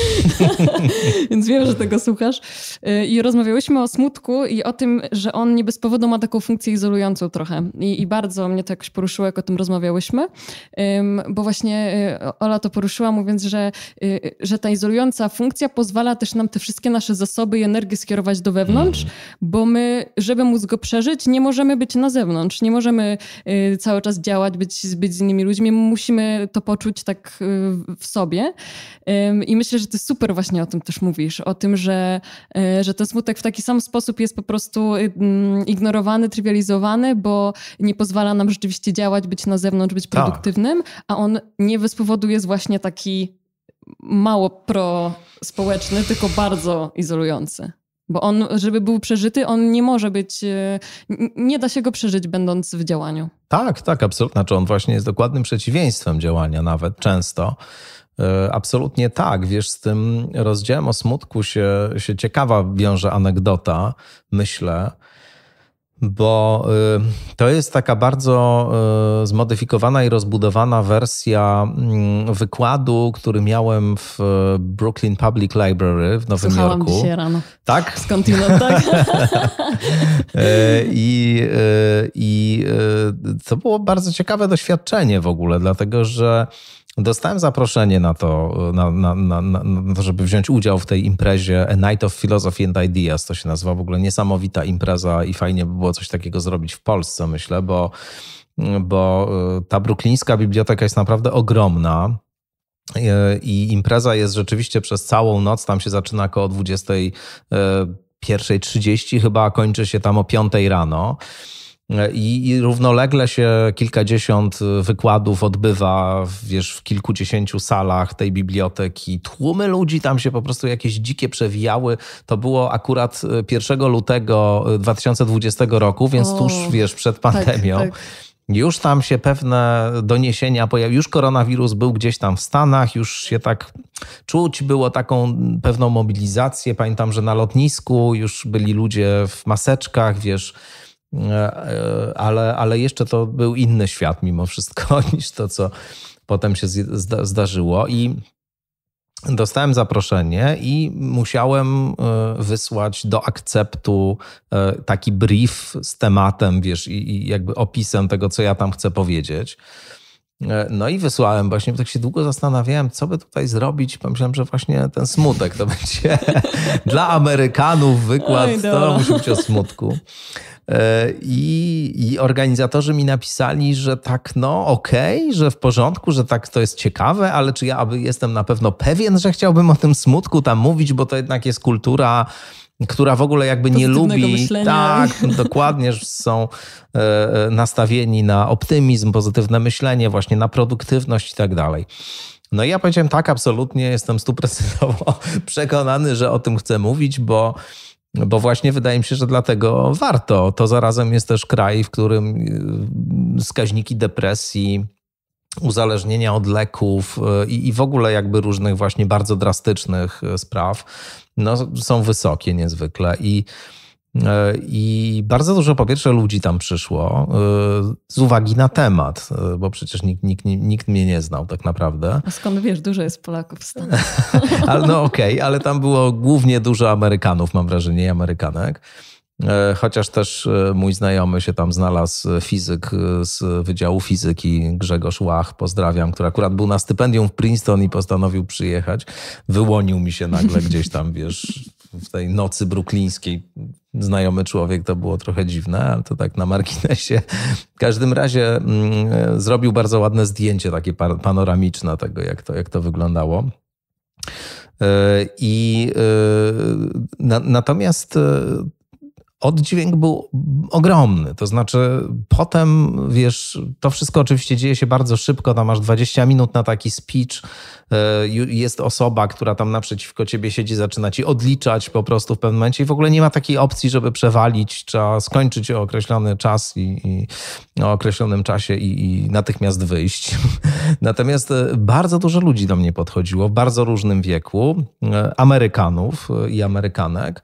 więc wiem, że tego słuchasz. Y, I rozmawiałyśmy o smutku i o tym, że on nie bez powodu ma taką funkcję izolującą trochę I, i bardzo mnie to jakoś poruszyło, jak o tym rozmawiałyśmy, bo właśnie y, Ola to poruszyła, mówiąc, że, y, że ta izolująca funkcja pozwala też nam te wszystkie nasze zasoby i energię skierować do wewnątrz, mhm. bo my, żeby móc go przeżyć, nie możemy być na zewnątrz, nie możemy y, cały czas działać, być, być z innymi ludźmi, musimy to poczuć tak w sobie. I myślę, że ty super właśnie o tym też mówisz, o tym, że, że ten smutek w taki sam sposób jest po prostu ignorowany, trywializowany, bo nie pozwala nam rzeczywiście działać, być na zewnątrz, być tak. produktywnym, a on nie bez powodu jest właśnie taki mało prospołeczny, tylko bardzo izolujący. Bo on, żeby był przeżyty, on nie może być, e, nie da się go przeżyć, będąc w działaniu. Tak, tak, absolutnie. Znaczy, on właśnie jest dokładnym przeciwieństwem działania, nawet często. E, absolutnie tak. Wiesz, z tym rozdziałem o smutku się, się ciekawa wiąże anegdota, myślę bo y, to jest taka bardzo y, zmodyfikowana i rozbudowana wersja mm, wykładu, który miałem w y, Brooklyn Public Library w Nowym Słuchałam Jorku. Dzisiaj rano. Tak? Skądinąd, tak? I, I to było bardzo ciekawe doświadczenie w ogóle, dlatego że Dostałem zaproszenie na to, na, na, na, na żeby wziąć udział w tej imprezie A Night of Philosophy and Ideas, to się nazywa w ogóle niesamowita impreza i fajnie by było coś takiego zrobić w Polsce, myślę, bo, bo y, ta bruklińska biblioteka jest naprawdę ogromna. Y, I impreza jest rzeczywiście przez całą noc, tam się zaczyna około 21.30 y, chyba, a kończy się tam o 5 rano. I, I, równolegle się kilkadziesiąt wykładów odbywa wiesz, w kilkudziesięciu salach tej biblioteki. Tłumy ludzi tam się po prostu jakieś dzikie przewijały. To było akurat 1 e, lutego 2020 e, roku, więc o, tuż wiesz, przed tak, pandemią. Tak, tak. Już tam się pewne doniesienia pojawiły, już koronawirus był gdzieś tam w Stanach, już się tak czuć było taką pewną mobilizację. Pamiętam, że na lotnisku już byli ludzie w maseczkach, wiesz E, e, ale, ale jeszcze to był inny świat mimo wszystko niż to, co potem się zdarzyło. I dostałem zaproszenie i musiałem e, wysłać do akceptu taki brief z tematem, wiesz, i jakby opisem tego, co ja tam chcę powiedzieć. E, no i wysłałem właśnie, bo tak się długo zastanawiałem, co by tutaj zrobić. Pomyślałem, że właśnie ten smutek to będzie dla Amerykanów wykład, Oj, to musi być o smutku. E, I, I, organizatorzy mi napisali, że tak, no okej, okay, że w porządku, że tak to jest ciekawe, ale czy ja aby jestem na pewno pewien, że chciałbym o tym smutku tam mówić, bo to jednak jest kultura która w ogóle jakby nie lubi. Myślenia. Tak, dokładnie, że są e, e, nastawieni na optymizm, pozytywne myślenie, właśnie na produktywność i tak dalej. No i ja powiedziałem tak, absolutnie jestem stuprocentowo przekonany, że o tym chcę mówić, bo, bo właśnie wydaje mi się, że dlatego warto. To zarazem jest też kraj, w którym e, wskaźniki depresji, uzależnienia od leków e, i, i w ogóle jakby różnych właśnie bardzo drastycznych e, spraw, no, są wysokie niezwykle i e, i bardzo dużo po pierwsze ludzi tam przyszło z uwagi na temat, bo przecież nikt, nikt, nikt mnie nie znał tak naprawdę. A skąd wiesz, dużo jest Polaków w Stanach. ale no okej, okay, ale tam było głównie dużo Amerykanów, mam wrażenie, i Amerykanek. E, chociaż też e, mój znajomy się tam znalazł, e, fizyk z Wydziału Fizyki, Grzegorz Łach, pozdrawiam, który akurat był na stypendium w Princeton i postanowił przyjechać. Wyłonił mi się nagle gdzieś tam, wiesz, w tej nocy bruklińskiej. Znajomy człowiek, to było trochę dziwne, ale to tak na marginesie. W każdym razie mm, zrobił bardzo ładne zdjęcie, takie panoramiczne tego, jak to, jak to wyglądało. I natomiast oddźwięk był ogromny. To znaczy, potem wiesz, to wszystko oczywiście dzieje się bardzo szybko. Tam masz 20 minut na taki speech. E, jest osoba, która tam naprzeciwko ciebie siedzi, zaczyna ci odliczać po prostu w pewnym momencie i w ogóle nie ma takiej opcji, żeby przewalić. Trzeba skończyć określony czas i, i o określonym czasie i, i natychmiast wyjść. Natomiast e, bardzo dużo ludzi do mnie podchodziło w bardzo różnym wieku, e, Amerykanów i Amerykanek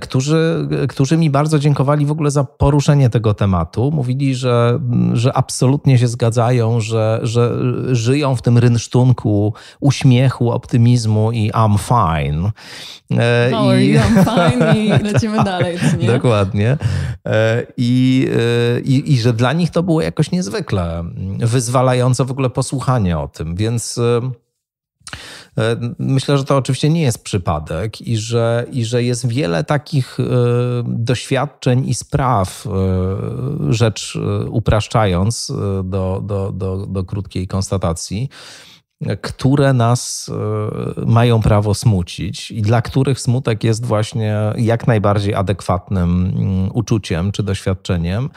którzy, którzy mi bardzo dziękowali w ogóle za poruszenie tego tematu. Mówili, że, że absolutnie się zgadzają, że, że żyją w tym rynsztunku uśmiechu, optymizmu i I'm fine. No I, I'm fine i tak. lecimy tak, dalej. Nie? Dokładnie. E, I, e, i, I że dla nich to było jakoś niezwykle wyzwalające w ogóle posłuchanie o tym, więc... E, myślę, że to oczywiście nie jest przypadek i że, i że jest wiele takich e, doświadczeń i spraw, e, rzecz upraszczając do, do, do, do krótkiej konstatacji które nas e, mają prawo smucić i dla których smutek jest właśnie jak najbardziej adekwatnym mm, uczuciem czy doświadczeniem.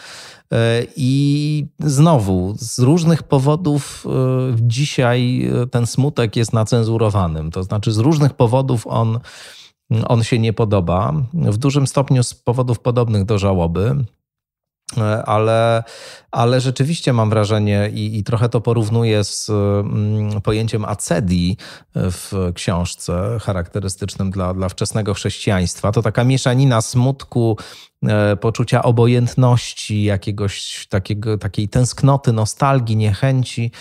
E, I znowu, z różnych powodów e, dzisiaj ten smutek jest nacenzurowanym. To znaczy, z różnych powodów on, on się nie podoba, w dużym stopniu z powodów podobnych do żałoby E, ale, ale rzeczywiście mam wrażenie i, i, trochę to porównuję z mm, pojęciem acedii w książce charakterystycznym dla, dla wczesnego chrześcijaństwa. To taka mieszanina smutku, e, poczucia obojętności, jakiegoś takiego, takiej tęsknoty, nostalgii, niechęci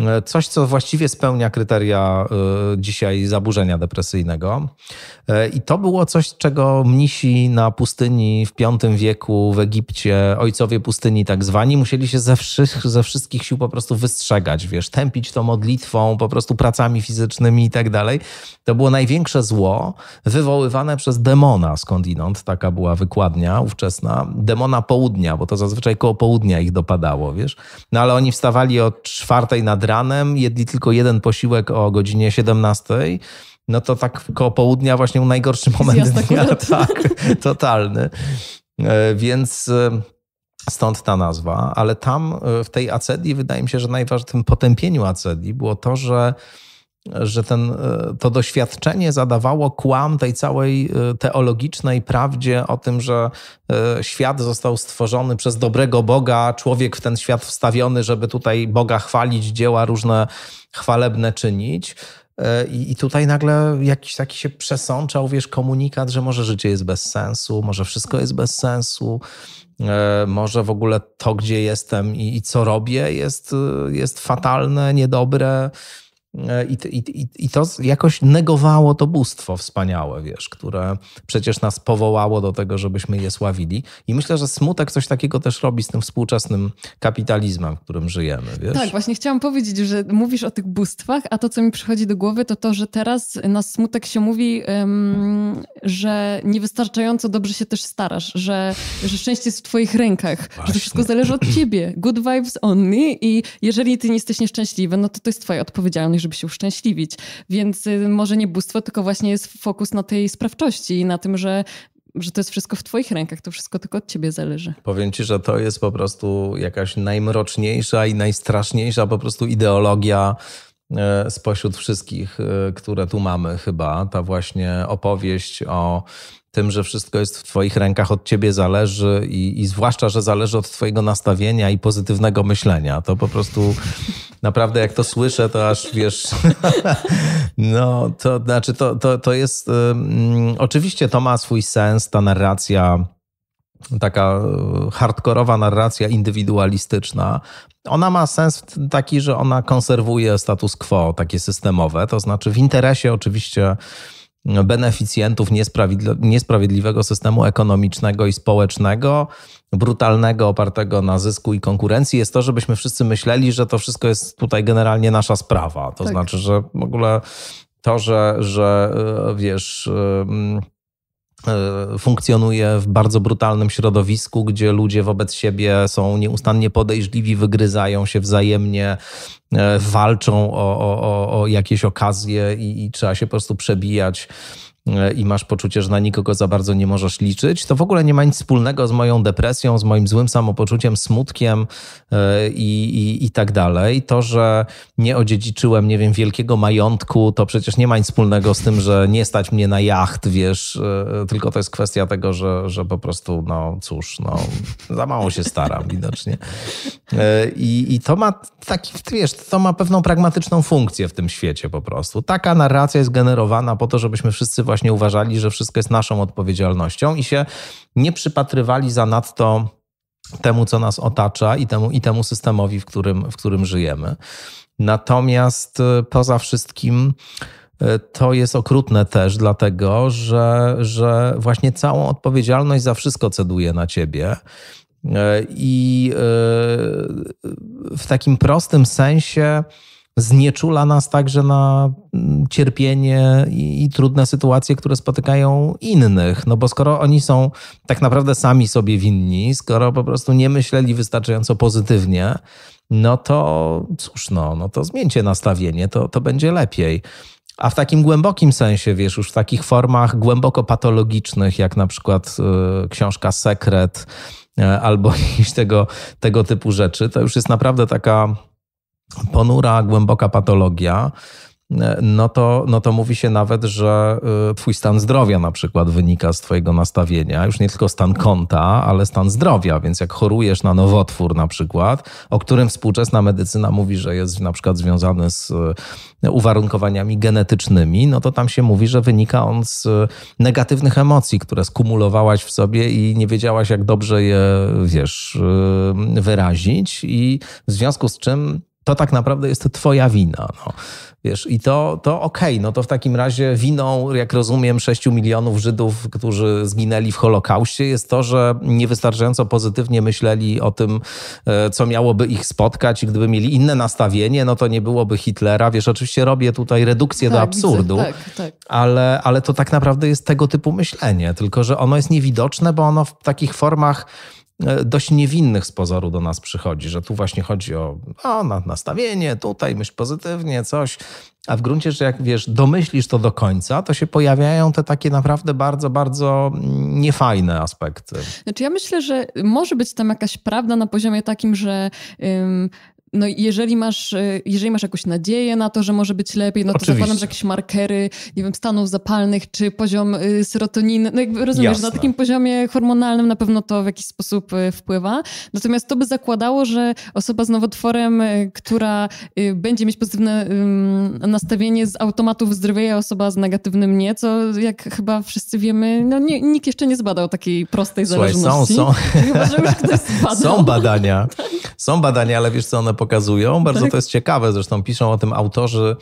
E, coś, co właściwie spełnia kryteria e, dzisiaj zaburzenia depresyjnego. E, I to było coś, czego mnisi na pustyni w V wieku w Egipcie, ojcowie pustyni tak zwani, musieli się ze, wszy ze wszystkich sił po prostu wystrzegać, wiesz, tępić to modlitwą, po prostu pracami fizycznymi i tak dalej. To było największe zło wywoływane przez demona skądinąd, taka była wykładnia ówczesna, demona południa, bo to zazwyczaj koło południa ich dopadało, wiesz. No ale oni wstawali od czwartej nad ranem, jedli tylko jeden posiłek o godzinie 17 no to tak koło południa właśnie najgorszy moment Zjazd dnia, tak, totalny. E, więc e, stąd ta nazwa, ale tam e, w tej acedii wydaje mi się, że najważniejszym potępieniu acedii było to, że że ten, e, to doświadczenie zadawało kłam tej całej e, teologicznej prawdzie o tym, że e, świat został stworzony przez dobrego Boga, człowiek w ten świat wstawiony, żeby tutaj Boga chwalić, dzieła różne chwalebne czynić. I, tutaj nagle jakiś taki się przesączał, wiesz, komunikat, że może życie jest bez sensu, może wszystko jest bez sensu, może w ogóle to, gdzie jestem i, i co robię, jest, jest fatalne, niedobre E, I, i, I to jakoś negowało to bóstwo wspaniałe, wiesz, które przecież nas powołało do tego, żebyśmy je sławili. I myślę, że smutek coś takiego też robi z tym współczesnym kapitalizmem, w którym żyjemy. Wiesz? Tak, właśnie chciałam powiedzieć, że mówisz o tych bóstwach, a to, co mi przychodzi do głowy, to to, że teraz na smutek się mówi, um, że niewystarczająco dobrze się też starasz, że, że szczęście jest w twoich rękach, właśnie. że to wszystko zależy od ciebie. Good vibes only i jeżeli ty nie jesteś nieszczęśliwy, no to to jest twoja odpowiedzialność żeby się uszczęśliwić. Więc y, może nie bóstwo, tylko właśnie jest fokus na tej sprawczości i na tym, że że to jest wszystko w Twoich rękach, to wszystko tylko od Ciebie zależy. Powiem Ci, że to jest po prostu jakaś najmroczniejsza i najstraszniejsza po prostu ideologia e, spośród wszystkich, e, które tu mamy, chyba. Ta właśnie opowieść o tym, że wszystko jest w Twoich rękach, od Ciebie zależy i, i zwłaszcza, że zależy od Twojego nastawienia i pozytywnego myślenia. To po prostu naprawdę jak to słyszę, to aż wiesz, no to znaczy to, to, to jest, um, oczywiście to ma swój sens, ta narracja, taka e, hardkorowa narracja indywidualistyczna, ona ma sens taki, że ona konserwuje status quo, takie systemowe, to znaczy w interesie oczywiście beneficjentów niesprawiedliwego systemu ekonomicznego i społecznego, brutalnego, opartego na zysku i konkurencji, jest to, żebyśmy wszyscy myśleli, że to wszystko jest tutaj generalnie nasza sprawa. To tak. znaczy, że w ogóle to, że, że e, wiesz. Yy, E, funkcjonuje w bardzo brutalnym środowisku, gdzie ludzie wobec siebie są nieustannie podejrzliwi, wygryzają się wzajemnie, e, walczą o, o, o jakieś okazje i, i trzeba się po prostu przebijać i masz poczucie, że na nikogo za bardzo nie możesz liczyć, to w ogóle nie ma nic wspólnego z moją depresją, z moim złym samopoczuciem, smutkiem e, i, i, i tak dalej. To, że nie odziedziczyłem, nie wiem, wielkiego majątku, to przecież nie ma nic wspólnego z tym, że nie stać mnie na jacht, wiesz, e, tylko to jest kwestia tego, że, że po prostu, no cóż, no za mało się staram widocznie. E, I, I to ma taki, wiesz, to ma pewną pragmatyczną funkcję w tym świecie po prostu. Taka narracja jest generowana po to, żebyśmy wszyscy właśnie właśnie uważali, że wszystko jest naszą odpowiedzialnością i się nie przypatrywali za nadto temu, co nas otacza i temu, i temu systemowi, w którym, w którym żyjemy. Natomiast e, poza wszystkim e, to jest okrutne też, dlatego że, że właśnie całą odpowiedzialność za wszystko ceduje na ciebie. E, I w takim prostym sensie znieczula nas także na mm, cierpienie i, i, trudne sytuacje, które spotykają innych. No bo skoro oni są tak naprawdę sami sobie winni, skoro po prostu nie myśleli wystarczająco pozytywnie, no to cóż, no, no to zmieńcie nastawienie, to, to będzie lepiej. A w takim głębokim sensie, wiesz, już w takich formach głęboko patologicznych, jak na przykład y, książka Sekret y, albo jakieś tego, tego typu rzeczy, to już jest naprawdę taka ponura, głęboka patologia, no to, no to mówi się nawet, że y, twój stan zdrowia na przykład wynika z twojego nastawienia, już nie tylko stan konta, ale stan zdrowia, więc jak chorujesz na nowotwór na przykład, o którym współczesna medycyna mówi, że jest na przykład związany z y, uwarunkowaniami genetycznymi, no to tam się mówi, że wynika on z y, negatywnych emocji, które skumulowałaś w sobie i nie wiedziałaś jak dobrze je, wiesz, wyrazić i w związku z czym to tak naprawdę jest twoja wina. No. Wiesz, i to, to okej, okay, no to w takim razie winą, jak rozumiem, 6 milionów Żydów, którzy zginęli w Holokauście, jest to, że niewystarczająco pozytywnie myśleli o tym, e, co miałoby ich spotkać i gdyby mieli inne nastawienie, no to nie byłoby Hitlera. Wiesz, oczywiście robię tutaj redukcję tak, do absurdu, widzę, tak, tak. Ale, ale to tak naprawdę jest tego typu myślenie, tylko że ono jest niewidoczne, bo ono w takich formach E, dość niewinnych z pozoru do nas przychodzi, że tu właśnie chodzi o, o nastawienie, tutaj myśl pozytywnie, coś. A w gruncie rzeczy, jak wiesz, domyślisz to do końca, to się pojawiają te takie naprawdę bardzo, bardzo niefajne aspekty. Znaczy, ja myślę, że może być tam jakaś prawda na poziomie takim, że no jeżeli masz, e, jeżeli masz jakąś nadzieję na to, że może być lepiej, no to Oczywiście. zakładam, że jakieś markery, nie wiem, stanów zapalnych, czy poziom e, serotoniny, no jakby rozumiesz, Jasne. na takim poziomie hormonalnym na pewno to w jakiś sposób e, wpływa. Natomiast to by zakładało, że osoba z nowotworem, która będzie mieć pozytywne mm, nastawienie z automatów, wyzdrowieje, a osoba z negatywnym nie, co jak chyba wszyscy wiemy, no nie, nikt jeszcze nie zbadał takiej prostej Słuchaj, zależności. Są, są. Chyba, że już ktoś zbadał. Są badania. Tak. Są badania, ale wiesz co, one pokazują. Bardzo tak. to jest ciekawe, zresztą piszą o tym autorzy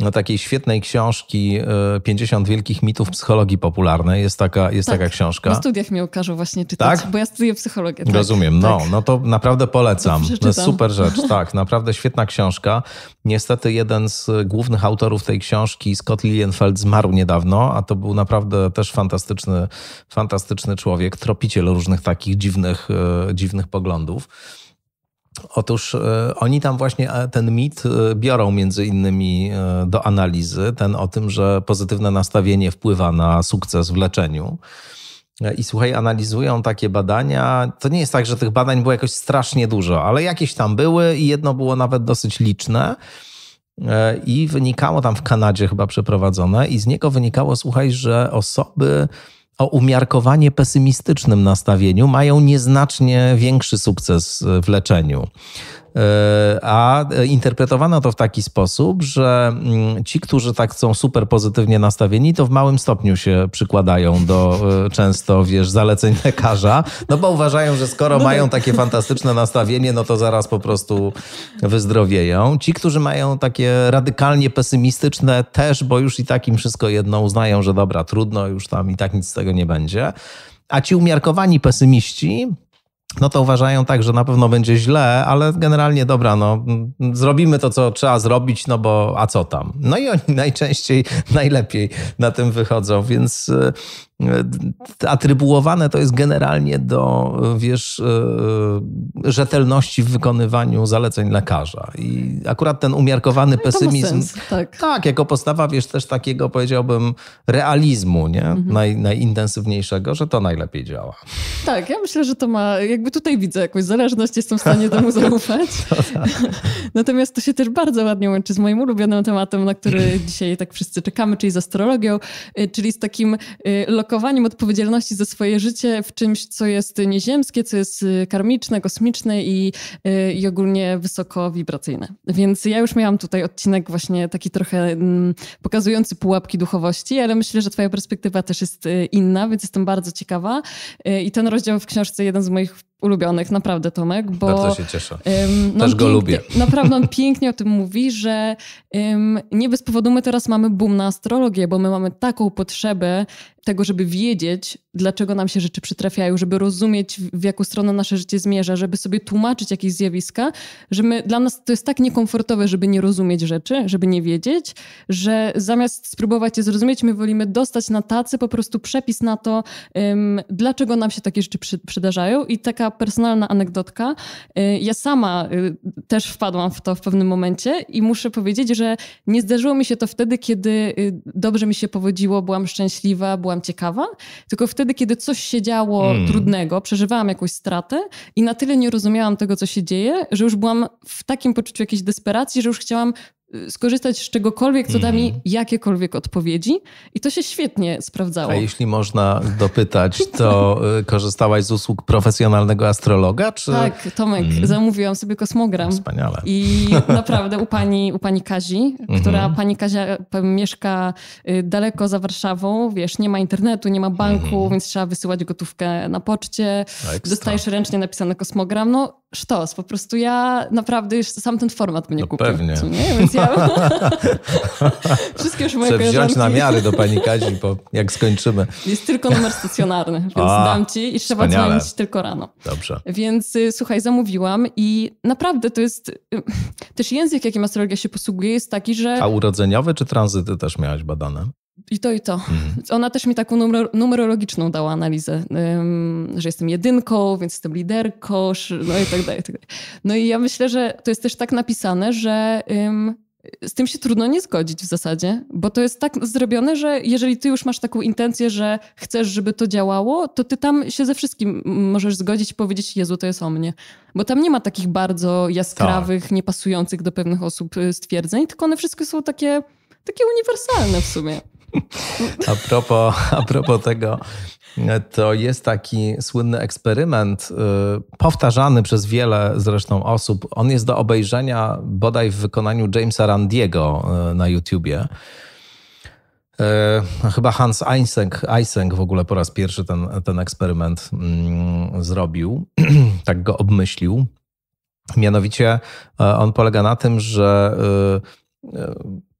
no, takiej świetnej książki 50 e, wielkich mitów psychologii popularnej. Jest taka, jest tak. taka książka. Na studiach mi okażę właśnie czytać, tak? bo ja studiuję psychologię. Tak? Rozumiem, no, tak. no to naprawdę polecam. To super rzecz, tak, naprawdę świetna książka. Niestety jeden z głównych autorów tej książki, Scott Lilienfeld, zmarł niedawno, a to był naprawdę też fantastyczny, fantastyczny człowiek, tropiciel różnych takich dziwnych, e, dziwnych poglądów. Otóż e, oni tam właśnie e, ten mit e, biorą między innymi do analizy, ten o tym, że pozytywne nastawienie wpływa na sukces w leczeniu. I słuchaj, analizują takie badania. To nie jest tak, że tych badań było jakoś strasznie dużo, ale jakieś tam były i jedno było nawet dosyć liczne. I wynikało tam w Kanadzie chyba przeprowadzone, i z niego wynikało, słuchaj, że osoby o umiarkowanie pesymistycznym nastawieniu mają nieznacznie większy sukces w leczeniu. E, a interpretowano to w taki sposób, że mm, ci, którzy tak są super pozytywnie nastawieni, to w małym stopniu się przykładają do e, często, wiesz, zaleceń lekarza, no bo uważają, że skoro no tak. mają tak. takie fantastyczne nastawienie, no to zaraz po prostu wyzdrowieją. Ci, którzy mają takie radykalnie pesymistyczne też, bo już i tak im wszystko jedno uznają, że dobra, trudno, już tam i tak nic z tego nie będzie. A ci umiarkowani pesymiści no to uważają tak, że na pewno będzie źle, ale generalnie dobra, no zrobimy to, co trzeba zrobić, no bo a co tam? No i oni najczęściej najlepiej na tym wychodzą, więc y, atrybuowane to jest generalnie do, wiesz, e, rzetelności w wykonywaniu zaleceń lekarza. I akurat ten umiarkowany no pesymizm, sens, tak. tak, jako postawa, wiesz, też takiego, powiedziałbym, realizmu, nie? Mhm. Naj, najintensywniejszego, że to najlepiej działa. Tak, ja myślę, że to ma, jakby tutaj widzę jakąś zależność, jestem w stanie temu zaufać. No tak. Natomiast to się też bardzo ładnie łączy z moim ulubionym tematem, na który dzisiaj tak wszyscy czekamy, czyli z astrologią, y, czyli z takim lokalnym blokowaniem odpowiedzialności za swoje życie w czymś, co jest nieziemskie, co jest y, karmiczne, kosmiczne i, y, i ogólnie wysoko wibracyjne. Więc ja już miałam tutaj odcinek właśnie taki trochę mm, pokazujący pułapki duchowości, ale myślę, że twoja perspektywa też jest y, inna, więc jestem bardzo ciekawa. I ten rozdział w książce jeden z moich ulubionych, naprawdę Tomek, bo... Bardzo się cieszę. No, też go pięknie, lubię. Naprawdę on pięknie o tym mówi, że nie bez powodu my teraz mamy boom na astrologię, bo my mamy taką potrzebę tego, żeby wiedzieć, dlaczego nam się rzeczy przytrafiają, żeby rozumieć, w jaką stronę nasze życie zmierza, żeby sobie tłumaczyć jakieś zjawiska, że my, dla nas to jest tak niekomfortowe, żeby nie rozumieć rzeczy, żeby nie wiedzieć, że zamiast spróbować je zrozumieć, my wolimy dostać na tacy po prostu przepis na to, um, dlaczego nam się takie rzeczy przy, przydarzają. I taka personalna anegdotka. Y, ja sama y, też wpadłam w to w pewnym momencie i muszę powiedzieć, że nie zdarzyło mi się to wtedy, kiedy y, dobrze mi się powodziło, byłam szczęśliwa, byłam byłam ciekawa, tylko wtedy, kiedy coś się działo mm. trudnego, przeżywałam jakąś stratę i na tyle nie rozumiałam tego, co się dzieje, że już byłam w takim poczuciu jakiejś desperacji, że już chciałam Y, skorzystać z czegokolwiek, co da mi mhm. jakiekolwiek odpowiedzi i to się świetnie sprawdzało. A jeśli można dopytać, to y, korzystałaś z usług profesjonalnego astrologa? Czy... Tak, Tomek, mm. zamówiłam sobie kosmogram. Wspaniale. I naprawdę u pani, u pani Kazi, która mhm. pani Kazia e, mieszka y, daleko za Warszawą, wiesz, nie ma internetu, nie ma banku, mm. więc trzeba wysyłać gotówkę na poczcie, no Ekstra. dostajesz ręcznie napisany kosmogram, no sztos, po prostu ja naprawdę sam ten format mnie no, kupił. Pewnie. Więc powiedział. Wszystkie już moje Chcę koleżanki. wziąć namiary do pani Kazi, bo jak skończymy. Jest tylko numer stacjonarny, więc A, dam ci i trzeba wspaniale. dzwonić tylko rano. Dobrze. Więc y, słuchaj, zamówiłam i naprawdę to jest... Y, też język, jakim astrologia się posługuje jest taki, że... A urodzeniowe czy tranzyty też miałaś badane? I to, i to. Mhm. Ona też mi taką numer numerologiczną dała analizę, um, że jestem jedynką, więc jestem liderką, no i tak dalej, tak dalej, No i ja myślę, że to jest też tak napisane, że um, z tym się trudno nie zgodzić w zasadzie, bo to jest tak zrobione, że jeżeli ty już masz taką intencję, że chcesz, żeby to działało, to ty tam się ze wszystkim możesz zgodzić i powiedzieć, Jezu, to jest o mnie. Bo tam nie ma takich bardzo jaskrawych, tak. niepasujących do pewnych osób y, stwierdzeń, tylko one wszystkie są takie, takie uniwersalne w sumie. A propos, a propos tego, to jest taki słynny eksperyment, y, powtarzany przez wiele zresztą osób. On jest do obejrzenia bodaj w wykonaniu Jamesa Randiego y, na YouTubie. Y, no chyba Hans Eysenck, w ogóle po raz pierwszy ten, ten eksperyment mm, zrobił, tak go obmyślił. Mianowicie on polega na tym, że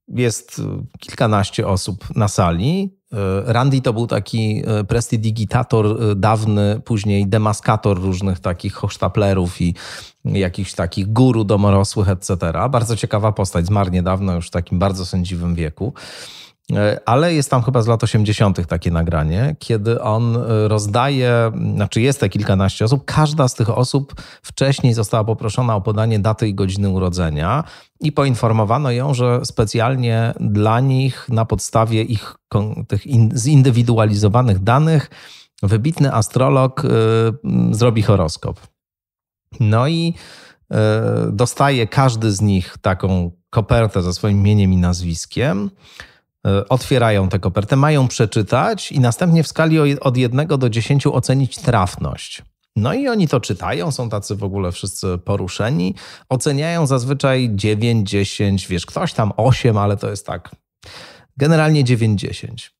jest kilkanaście osób na sali E, Randy to był taki e, prestidigitator e, dawny, później demaskator różnych takich hochsztaplerów i jakichś takich guru domorosłych, etc. Bardzo ciekawa postać, zmarł niedawno, już w takim bardzo sędziwym wieku. E, ale jest tam chyba z lat 80. takie nagranie, kiedy on e, rozdaje, znaczy jest te kilkanaście osób, każda z tych osób wcześniej została poproszona o podanie daty i godziny urodzenia i poinformowano ją, że specjalnie dla nich na podstawie ich tych in, zindywidualizowanych danych wybitny astrolog y, zrobi horoskop. No i y, dostaje każdy z nich taką kopertę ze swoim imieniem i nazwiskiem. E, otwierają tę kopertę, mają przeczytać i następnie w skali od 1 do 10 ocenić trafność. No i oni to czytają, są tacy w ogóle wszyscy poruszeni, oceniają zazwyczaj 9, 10, wiesz, ktoś tam 8, ale to jest tak. Generalnie 9, 10.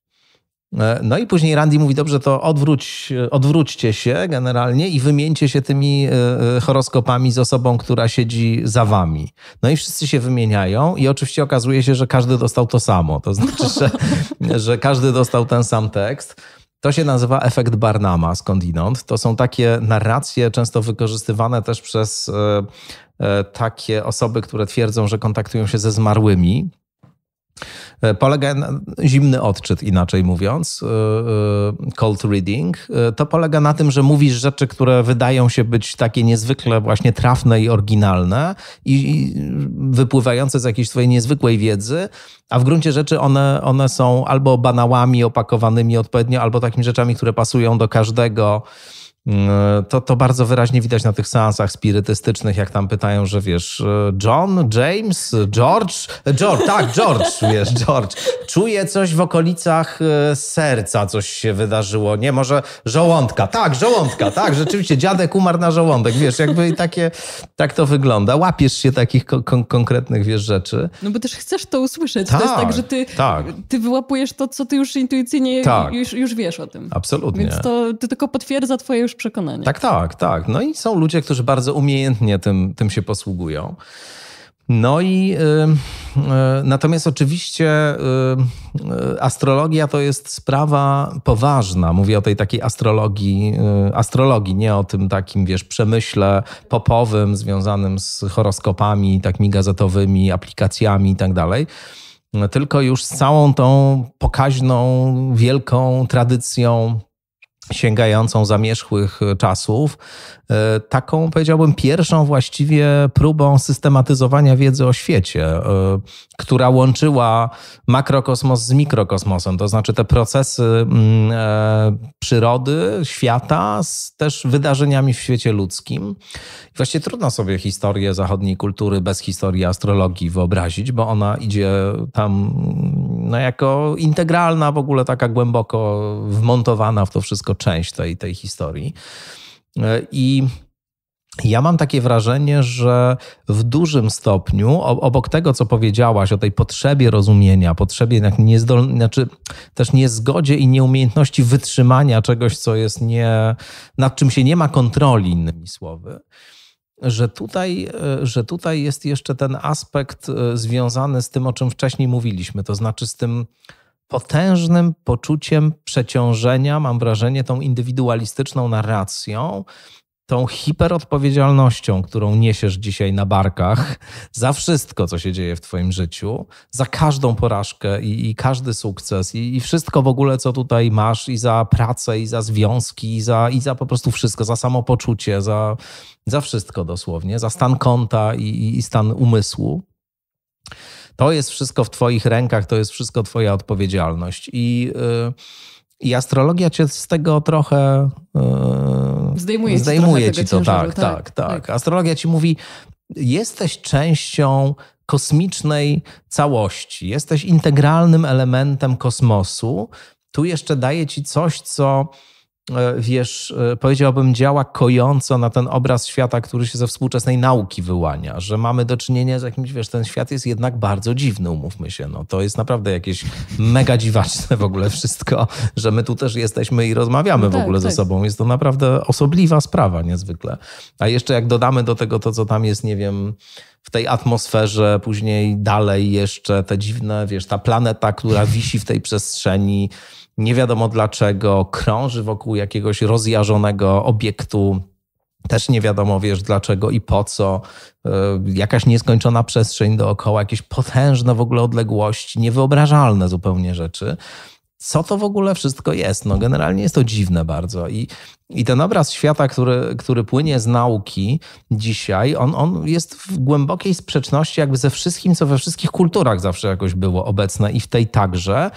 E, no i później Randy mówi, dobrze, to odwróć, odwróćcie się generalnie i wymieńcie się tymi e, e, horoskopami z osobą, która siedzi za wami. No i wszyscy się wymieniają i oczywiście okazuje się, że każdy dostał to samo. To znaczy, że, że każdy dostał ten sam tekst. To się nazywa efekt Barnama skądinąd. To są takie narracje często wykorzystywane też przez takie osoby, które twierdzą, że kontaktują się ze zmarłymi. E, polega na, zimny odczyt, inaczej mówiąc, e, e, cold reading, to polega na tym, że mówisz rzeczy, które wydają się być takie niezwykle właśnie trafne i oryginalne i wypływające z jakiejś twojej niezwykłej wiedzy, a w gruncie rzeczy one, one są albo banałami opakowanymi odpowiednio, albo takimi rzeczami, które pasują do każdego E, to, to bardzo wyraźnie widać na tych seansach spirytystycznych, jak tam pytają, że wiesz, e, John, James, George, e, George, tak, George, wiesz, George, czuję coś w okolicach serca, coś się wydarzyło, nie, może żołądka, tak, żołądka, tak, rzeczywiście, dziadek umarł na żołądek, wiesz, jakby takie, tak to wygląda, łapiesz się takich kon konkretnych, wiesz, rzeczy. No bo też chcesz to usłyszeć, tak, to jest tak, tak, że ty, tak. ty wyłapujesz to, co ty już intuicyjnie, tak. już, już wiesz o tym. Absolutnie. Więc to, to tylko potwierdza twoje już tak, tak, tak. No i są ludzie, którzy bardzo umiejętnie tym, tym się posługują. No i y, y, natomiast oczywiście y, y, astrologia to jest sprawa poważna. Mówię o tej takiej astrologii, y, astrologii, nie o tym takim, wiesz, przemyśle popowym związanym z horoskopami, takimi gazetowymi, aplikacjami i tak dalej tylko już z całą tą pokaźną, wielką tradycją sięgającą zamierzchłych czasów, E, taką, powiedziałbym, pierwszą właściwie próbą systematyzowania wiedzy o świecie, e, która łączyła makrokosmos z mikrokosmosem, to znaczy te procesy mm, e, przyrody, świata z też wydarzeniami w świecie ludzkim. I właśnie trudno sobie historię zachodniej kultury bez historii astrologii wyobrazić, bo ona idzie tam mm, no, jako integralna, w ogóle taka głęboko wmontowana w to wszystko część tej, tej historii. E, I ja mam takie wrażenie, że w dużym stopniu, obok tego, co powiedziałaś o tej potrzebie rozumienia, potrzebie niezdol... znaczy, też niezgodzie i nieumiejętności wytrzymania czegoś, co jest nie, nad czym się nie ma kontroli, innymi słowy, że tutaj, e, że tutaj jest jeszcze ten aspekt e, związany z tym, o czym wcześniej mówiliśmy, to znaczy z tym potężnym poczuciem przeciążenia, mam wrażenie, tą indywidualistyczną narracją, tą hiperodpowiedzialnością, którą niesiesz dzisiaj na barkach za wszystko, co się dzieje w Twoim życiu, za każdą porażkę i, i każdy sukces, i, i, wszystko w ogóle, co tutaj masz, i za pracę, i za związki, i za, i za po prostu wszystko, za samopoczucie, za, za wszystko dosłownie, za stan konta i, i stan umysłu. To jest wszystko w Twoich rękach, to jest wszystko Twoja odpowiedzialność. I, y, i astrologia cię z tego trochę. Zdejmuje, y, zdejmuje ci, ci to, tak tak? tak, tak, tak, Astrologia ci mówi, jesteś częścią kosmicznej całości, jesteś integralnym elementem kosmosu. Tu jeszcze daje ci coś, co E, wiesz, e, powiedziałbym, działa kojąco na ten obraz świata, który się ze współczesnej nauki wyłania, że mamy do czynienia z jakimś, wiesz, ten świat jest jednak bardzo dziwny, umówmy się. No, to jest naprawdę jakieś mega dziwaczne w ogóle wszystko, że my tu też jesteśmy i rozmawiamy no tak, w ogóle tak. ze sobą. Jest to naprawdę osobliwa sprawa niezwykle. A jeszcze jak dodamy do tego to, co tam jest, nie wiem, w tej atmosferze, później dalej jeszcze te dziwne, wiesz, ta planeta, która wisi w tej przestrzeni, nie wiadomo dlaczego krąży wokół jakiegoś rozjarzonego obiektu. Też nie wiadomo, wiesz dlaczego i po co. E, jakaś nieskończona przestrzeń dookoła, jakieś potężne w ogóle odległości, niewyobrażalne zupełnie rzeczy co to w ogóle wszystko jest. No, generalnie jest to dziwne bardzo. I, i ten obraz świata, który, który płynie z nauki dzisiaj, on, on jest w głębokiej sprzeczności jakby ze wszystkim, co we wszystkich kulturach zawsze jakoś było obecne i w tej także.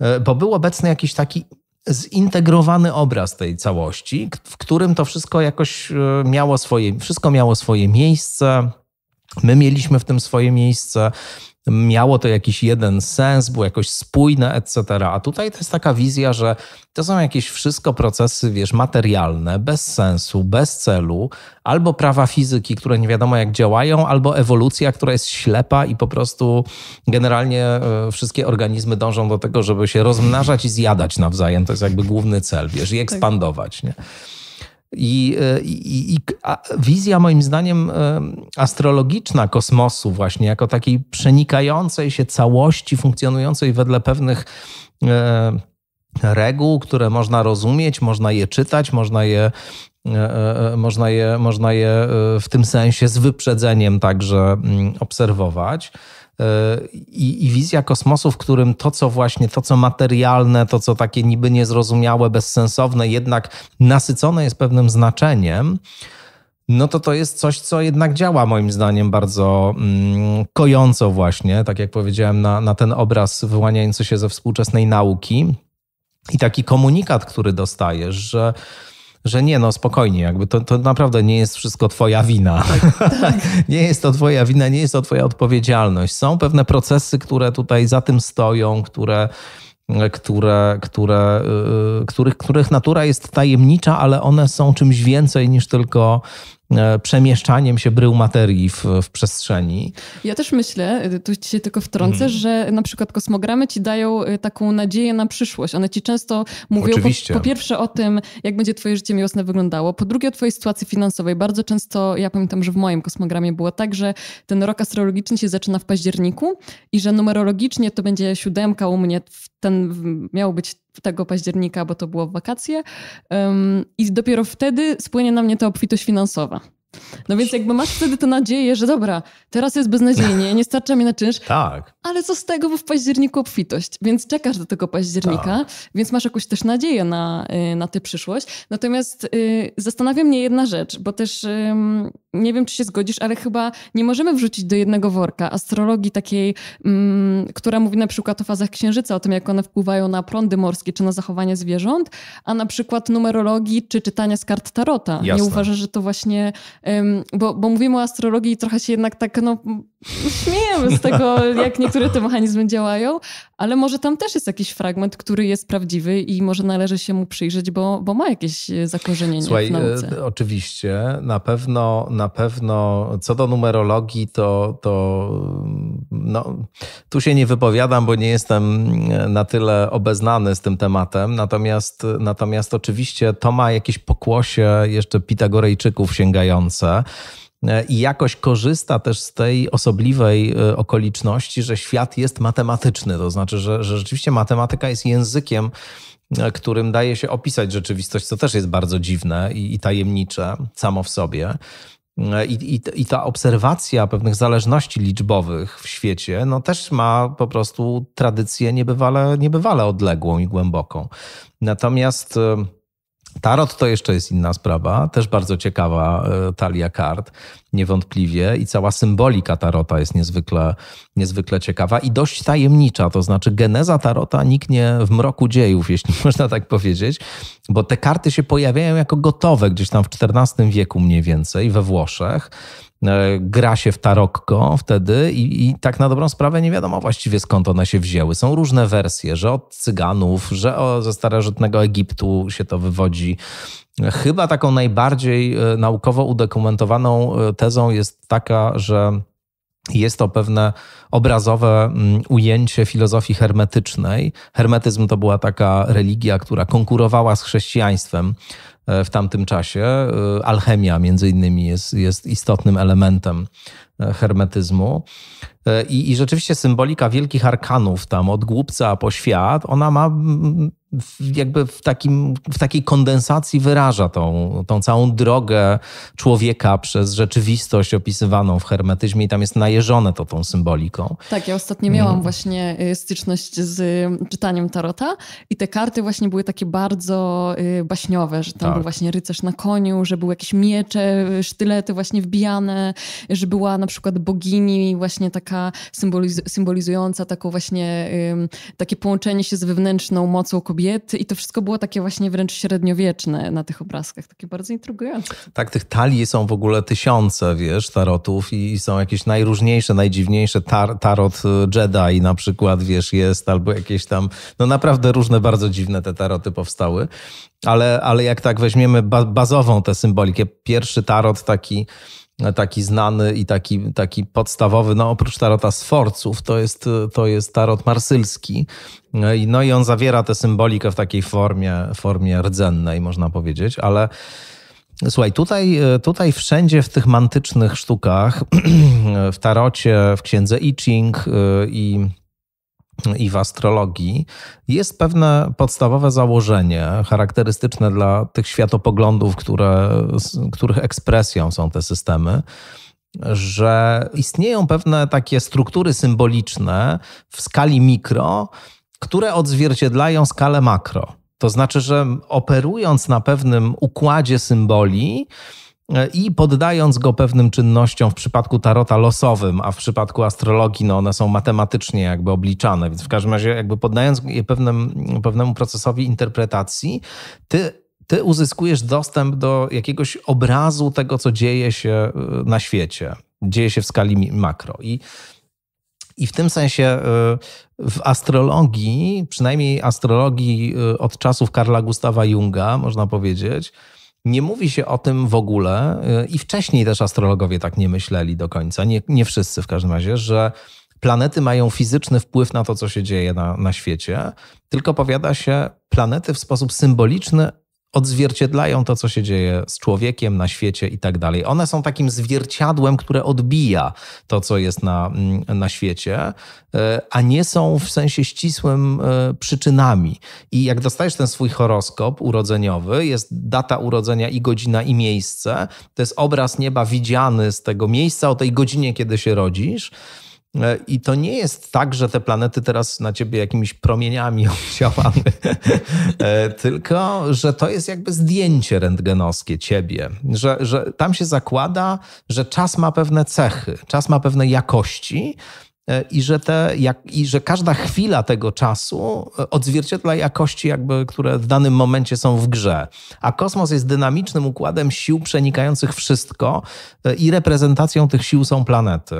E, bo był obecny jakiś taki zintegrowany obraz tej całości, w którym to wszystko jakoś e, miało swoje, wszystko miało swoje miejsce. My mieliśmy w tym swoje miejsce miało to jakiś jeden sens, było jakoś spójne, etc. A tutaj to jest taka wizja, że to są jakieś wszystko procesy, wiesz, materialne, bez sensu, bez celu, albo prawa fizyki, które nie wiadomo jak działają, albo ewolucja, która jest ślepa i po prostu generalnie e, wszystkie organizmy dążą do tego, żeby się rozmnażać i zjadać nawzajem. To jest jakby główny cel, wiesz, i tak. ekspandować, nie? E, I, i, i wizja, moim zdaniem, e, astrologiczna kosmosu, właśnie jako takiej przenikającej się całości, funkcjonującej wedle pewnych e, reguł, które można rozumieć, można je czytać, można je, można je, można je w tym sensie z wyprzedzeniem także mm, obserwować. I, I, wizja kosmosu, w którym to, co właśnie, to, co materialne, to, co takie niby niezrozumiałe, bezsensowne, jednak nasycone jest pewnym znaczeniem, no to to jest coś, co jednak działa moim zdaniem bardzo mm, kojąco właśnie, tak jak powiedziałem, na, na ten obraz wyłaniający się ze współczesnej nauki. I taki komunikat, który dostajesz, że że nie, no spokojnie, jakby to, to naprawdę nie jest wszystko twoja wina. Tak, tak. nie jest to twoja wina, nie jest to twoja odpowiedzialność. Są pewne procesy, które tutaj za tym stoją, które, które, które, y, których, których natura jest tajemnicza, ale one są czymś więcej niż tylko E, przemieszczaniem się brył materii w, w przestrzeni. Ja też myślę, y, tu się tylko wtrącę, mhm. że na przykład kosmogramy ci dają y, taką nadzieję na przyszłość. One ci często mówią po, po, pierwsze o tym, jak będzie twoje życie miłosne wyglądało, po drugie o twojej sytuacji finansowej. Bardzo często, ja pamiętam, że w moim kosmogramie było tak, że ten rok astrologiczny się zaczyna w październiku i że numerologicznie to będzie siódemka u mnie, ten miał być tego października, bo to było w wakacje. Um, I dopiero wtedy spłynie na mnie ta obfitość finansowa. No więc jakby masz wtedy tę nadzieję, że dobra, teraz jest beznadziejnie, nie starcza mi na czynsz. Tak. Ale co z tego, bo w październiku obfitość. Więc czekasz do tego października, tak. więc masz jakąś też nadzieję na, y, na tę przyszłość. Natomiast y, zastanawia mnie jedna rzecz, bo też y, nie wiem, czy się zgodzisz, ale chyba nie możemy wrzucić do jednego worka astrologii takiej, y, która mówi na przykład o fazach księżyca, o tym, jak one wpływają na prądy morskie czy na zachowanie zwierząt, a na przykład numerologii czy czytania z kart tarota. Jasne. Nie uważasz, że to właśnie bo, bo mówimy o astrologii i trochę się jednak tak, no, śmiejemy z tego, jak niektóre te mechanizmy działają, ale może tam też jest jakiś fragment, który jest prawdziwy i może należy się mu przyjrzeć, bo, bo ma jakieś e, zakorzenienie Słuchaj, w e, nauce. Oczywiście, na pewno, na pewno, co do numerologii, to, to no, tu się nie wypowiadam, bo nie jestem e, na tyle obeznany z tym tematem, natomiast, natomiast oczywiście to ma jakieś pokłosie jeszcze pitagorejczyków sięgających E, i jakoś korzysta też z tej osobliwej e, okoliczności, że świat jest matematyczny. To znaczy, że, że rzeczywiście matematyka jest językiem, e, którym daje się opisać rzeczywistość, co też jest bardzo dziwne i, i tajemnicze samo w sobie. I, i, I, ta obserwacja pewnych zależności liczbowych w świecie no też ma po prostu tradycję niebywale, niebywale odległą i głęboką. Natomiast Tarot to jeszcze jest inna sprawa, też bardzo ciekawa e, talia kart, niewątpliwie, i cała symbolika tarota jest niezwykle, niezwykle ciekawa i dość tajemnicza. To znaczy, geneza tarota niknie w mroku dziejów, jeśli można tak powiedzieć, bo te karty się pojawiają jako gotowe gdzieś tam w XIV wieku mniej więcej we Włoszech. E, gra się w tarokko wtedy i, i, tak na dobrą sprawę nie wiadomo właściwie skąd one się wzięły. Są różne wersje, że od Cyganów, że o, ze starożytnego Egiptu się to wywodzi. Chyba taką najbardziej e, naukowo udokumentowaną e, tezą jest taka, że jest to pewne obrazowe mm, ujęcie filozofii hermetycznej. Hermetyzm to była taka religia, która konkurowała z chrześcijaństwem E, w tamtym czasie. E, alchemia między innymi jest, jest istotnym elementem e, hermetyzmu. I, I rzeczywiście symbolika wielkich arkanów, tam od głupca po świat, ona ma mm, jakby w, takim, w takiej kondensacji wyraża tą, tą całą drogę człowieka przez rzeczywistość opisywaną w hermetyzmie i tam jest najeżone to tą symboliką. Tak, ja ostatnio miałam mm. właśnie y, styczność z y, czytaniem Tarota i te karty właśnie były takie bardzo y, baśniowe, że tam tak. był właśnie rycerz na koniu, że były jakieś miecze, sztylety właśnie wbijane, że była na przykład bogini właśnie taka symboliz symbolizująca taką właśnie takie połączenie się z wewnętrzną mocą kobiety, kobiety i to wszystko było takie właśnie wręcz średniowieczne na tych obrazkach, takie bardzo intrygujące. Tak, tych talii są w ogóle tysiące, wiesz, tarotów i są jakieś najróżniejsze, najdziwniejsze, tar tarot y, Jedi na przykład, wiesz, jest, albo jakieś tam, no naprawdę różne, bardzo dziwne te taroty powstały, ale, ale jak tak weźmiemy ba bazową tę symbolikę, pierwszy tarot taki taki znany i taki, taki podstawowy, no oprócz tarota Sforców, to jest, to jest tarot marsylski. No i on zawiera tę symbolikę w takiej formie, formie rdzennej, można powiedzieć, ale słuchaj, tutaj, tutaj wszędzie w tych mantycznych sztukach, w tarocie, w księdze I Ching y, i i w astrologii, jest pewne podstawowe założenie charakterystyczne dla tych światopoglądów, które, których ekspresją są te systemy że istnieją pewne takie struktury symboliczne w skali mikro, które odzwierciedlają skalę makro. To znaczy, że operując na pewnym układzie symboli, E, i poddając go pewnym czynnościom w przypadku tarota losowym, a w przypadku astrologii no one są matematycznie jakby obliczane, więc w każdym razie jakby poddając je pewnym, pewnemu procesowi interpretacji, ty ty uzyskujesz dostęp do jakiegoś obrazu tego, co dzieje się e, na świecie, dzieje się w skali makro. I, i w tym sensie e, w astrologii, przynajmniej astrologii od czasów Karla Gustawa Junga, można powiedzieć, nie mówi się o tym w ogóle y, i wcześniej też astrologowie tak nie myśleli do końca, nie, nie wszyscy w każdym razie, że planety mają fizyczny wpływ na to, co się dzieje na, na świecie, tylko powiada się, planety w sposób symboliczny odzwierciedlają to, co się dzieje z człowiekiem na świecie i tak dalej. One są takim zwierciadłem, które odbija to, co jest na, mm, na świecie, e, a nie są w sensie ścisłym e, przyczynami. I jak dostajesz ten swój horoskop urodzeniowy, jest data urodzenia i godzina i miejsce, to jest obraz nieba widziany z tego miejsca o tej godzinie, kiedy się rodzisz E, I to nie jest tak, że te planety teraz na ciebie jakimiś promieniami oddziałały, e, tylko że to jest jakby zdjęcie rentgenowskie ciebie, że, że tam się zakłada, że czas ma pewne cechy, czas ma pewne jakości. E, I że, te, jak, I że każda chwila tego czasu odzwierciedla jakości, jakby, które w danym momencie są w grze. A kosmos jest dynamicznym układem sił przenikających wszystko, i reprezentacją tych sił są planety.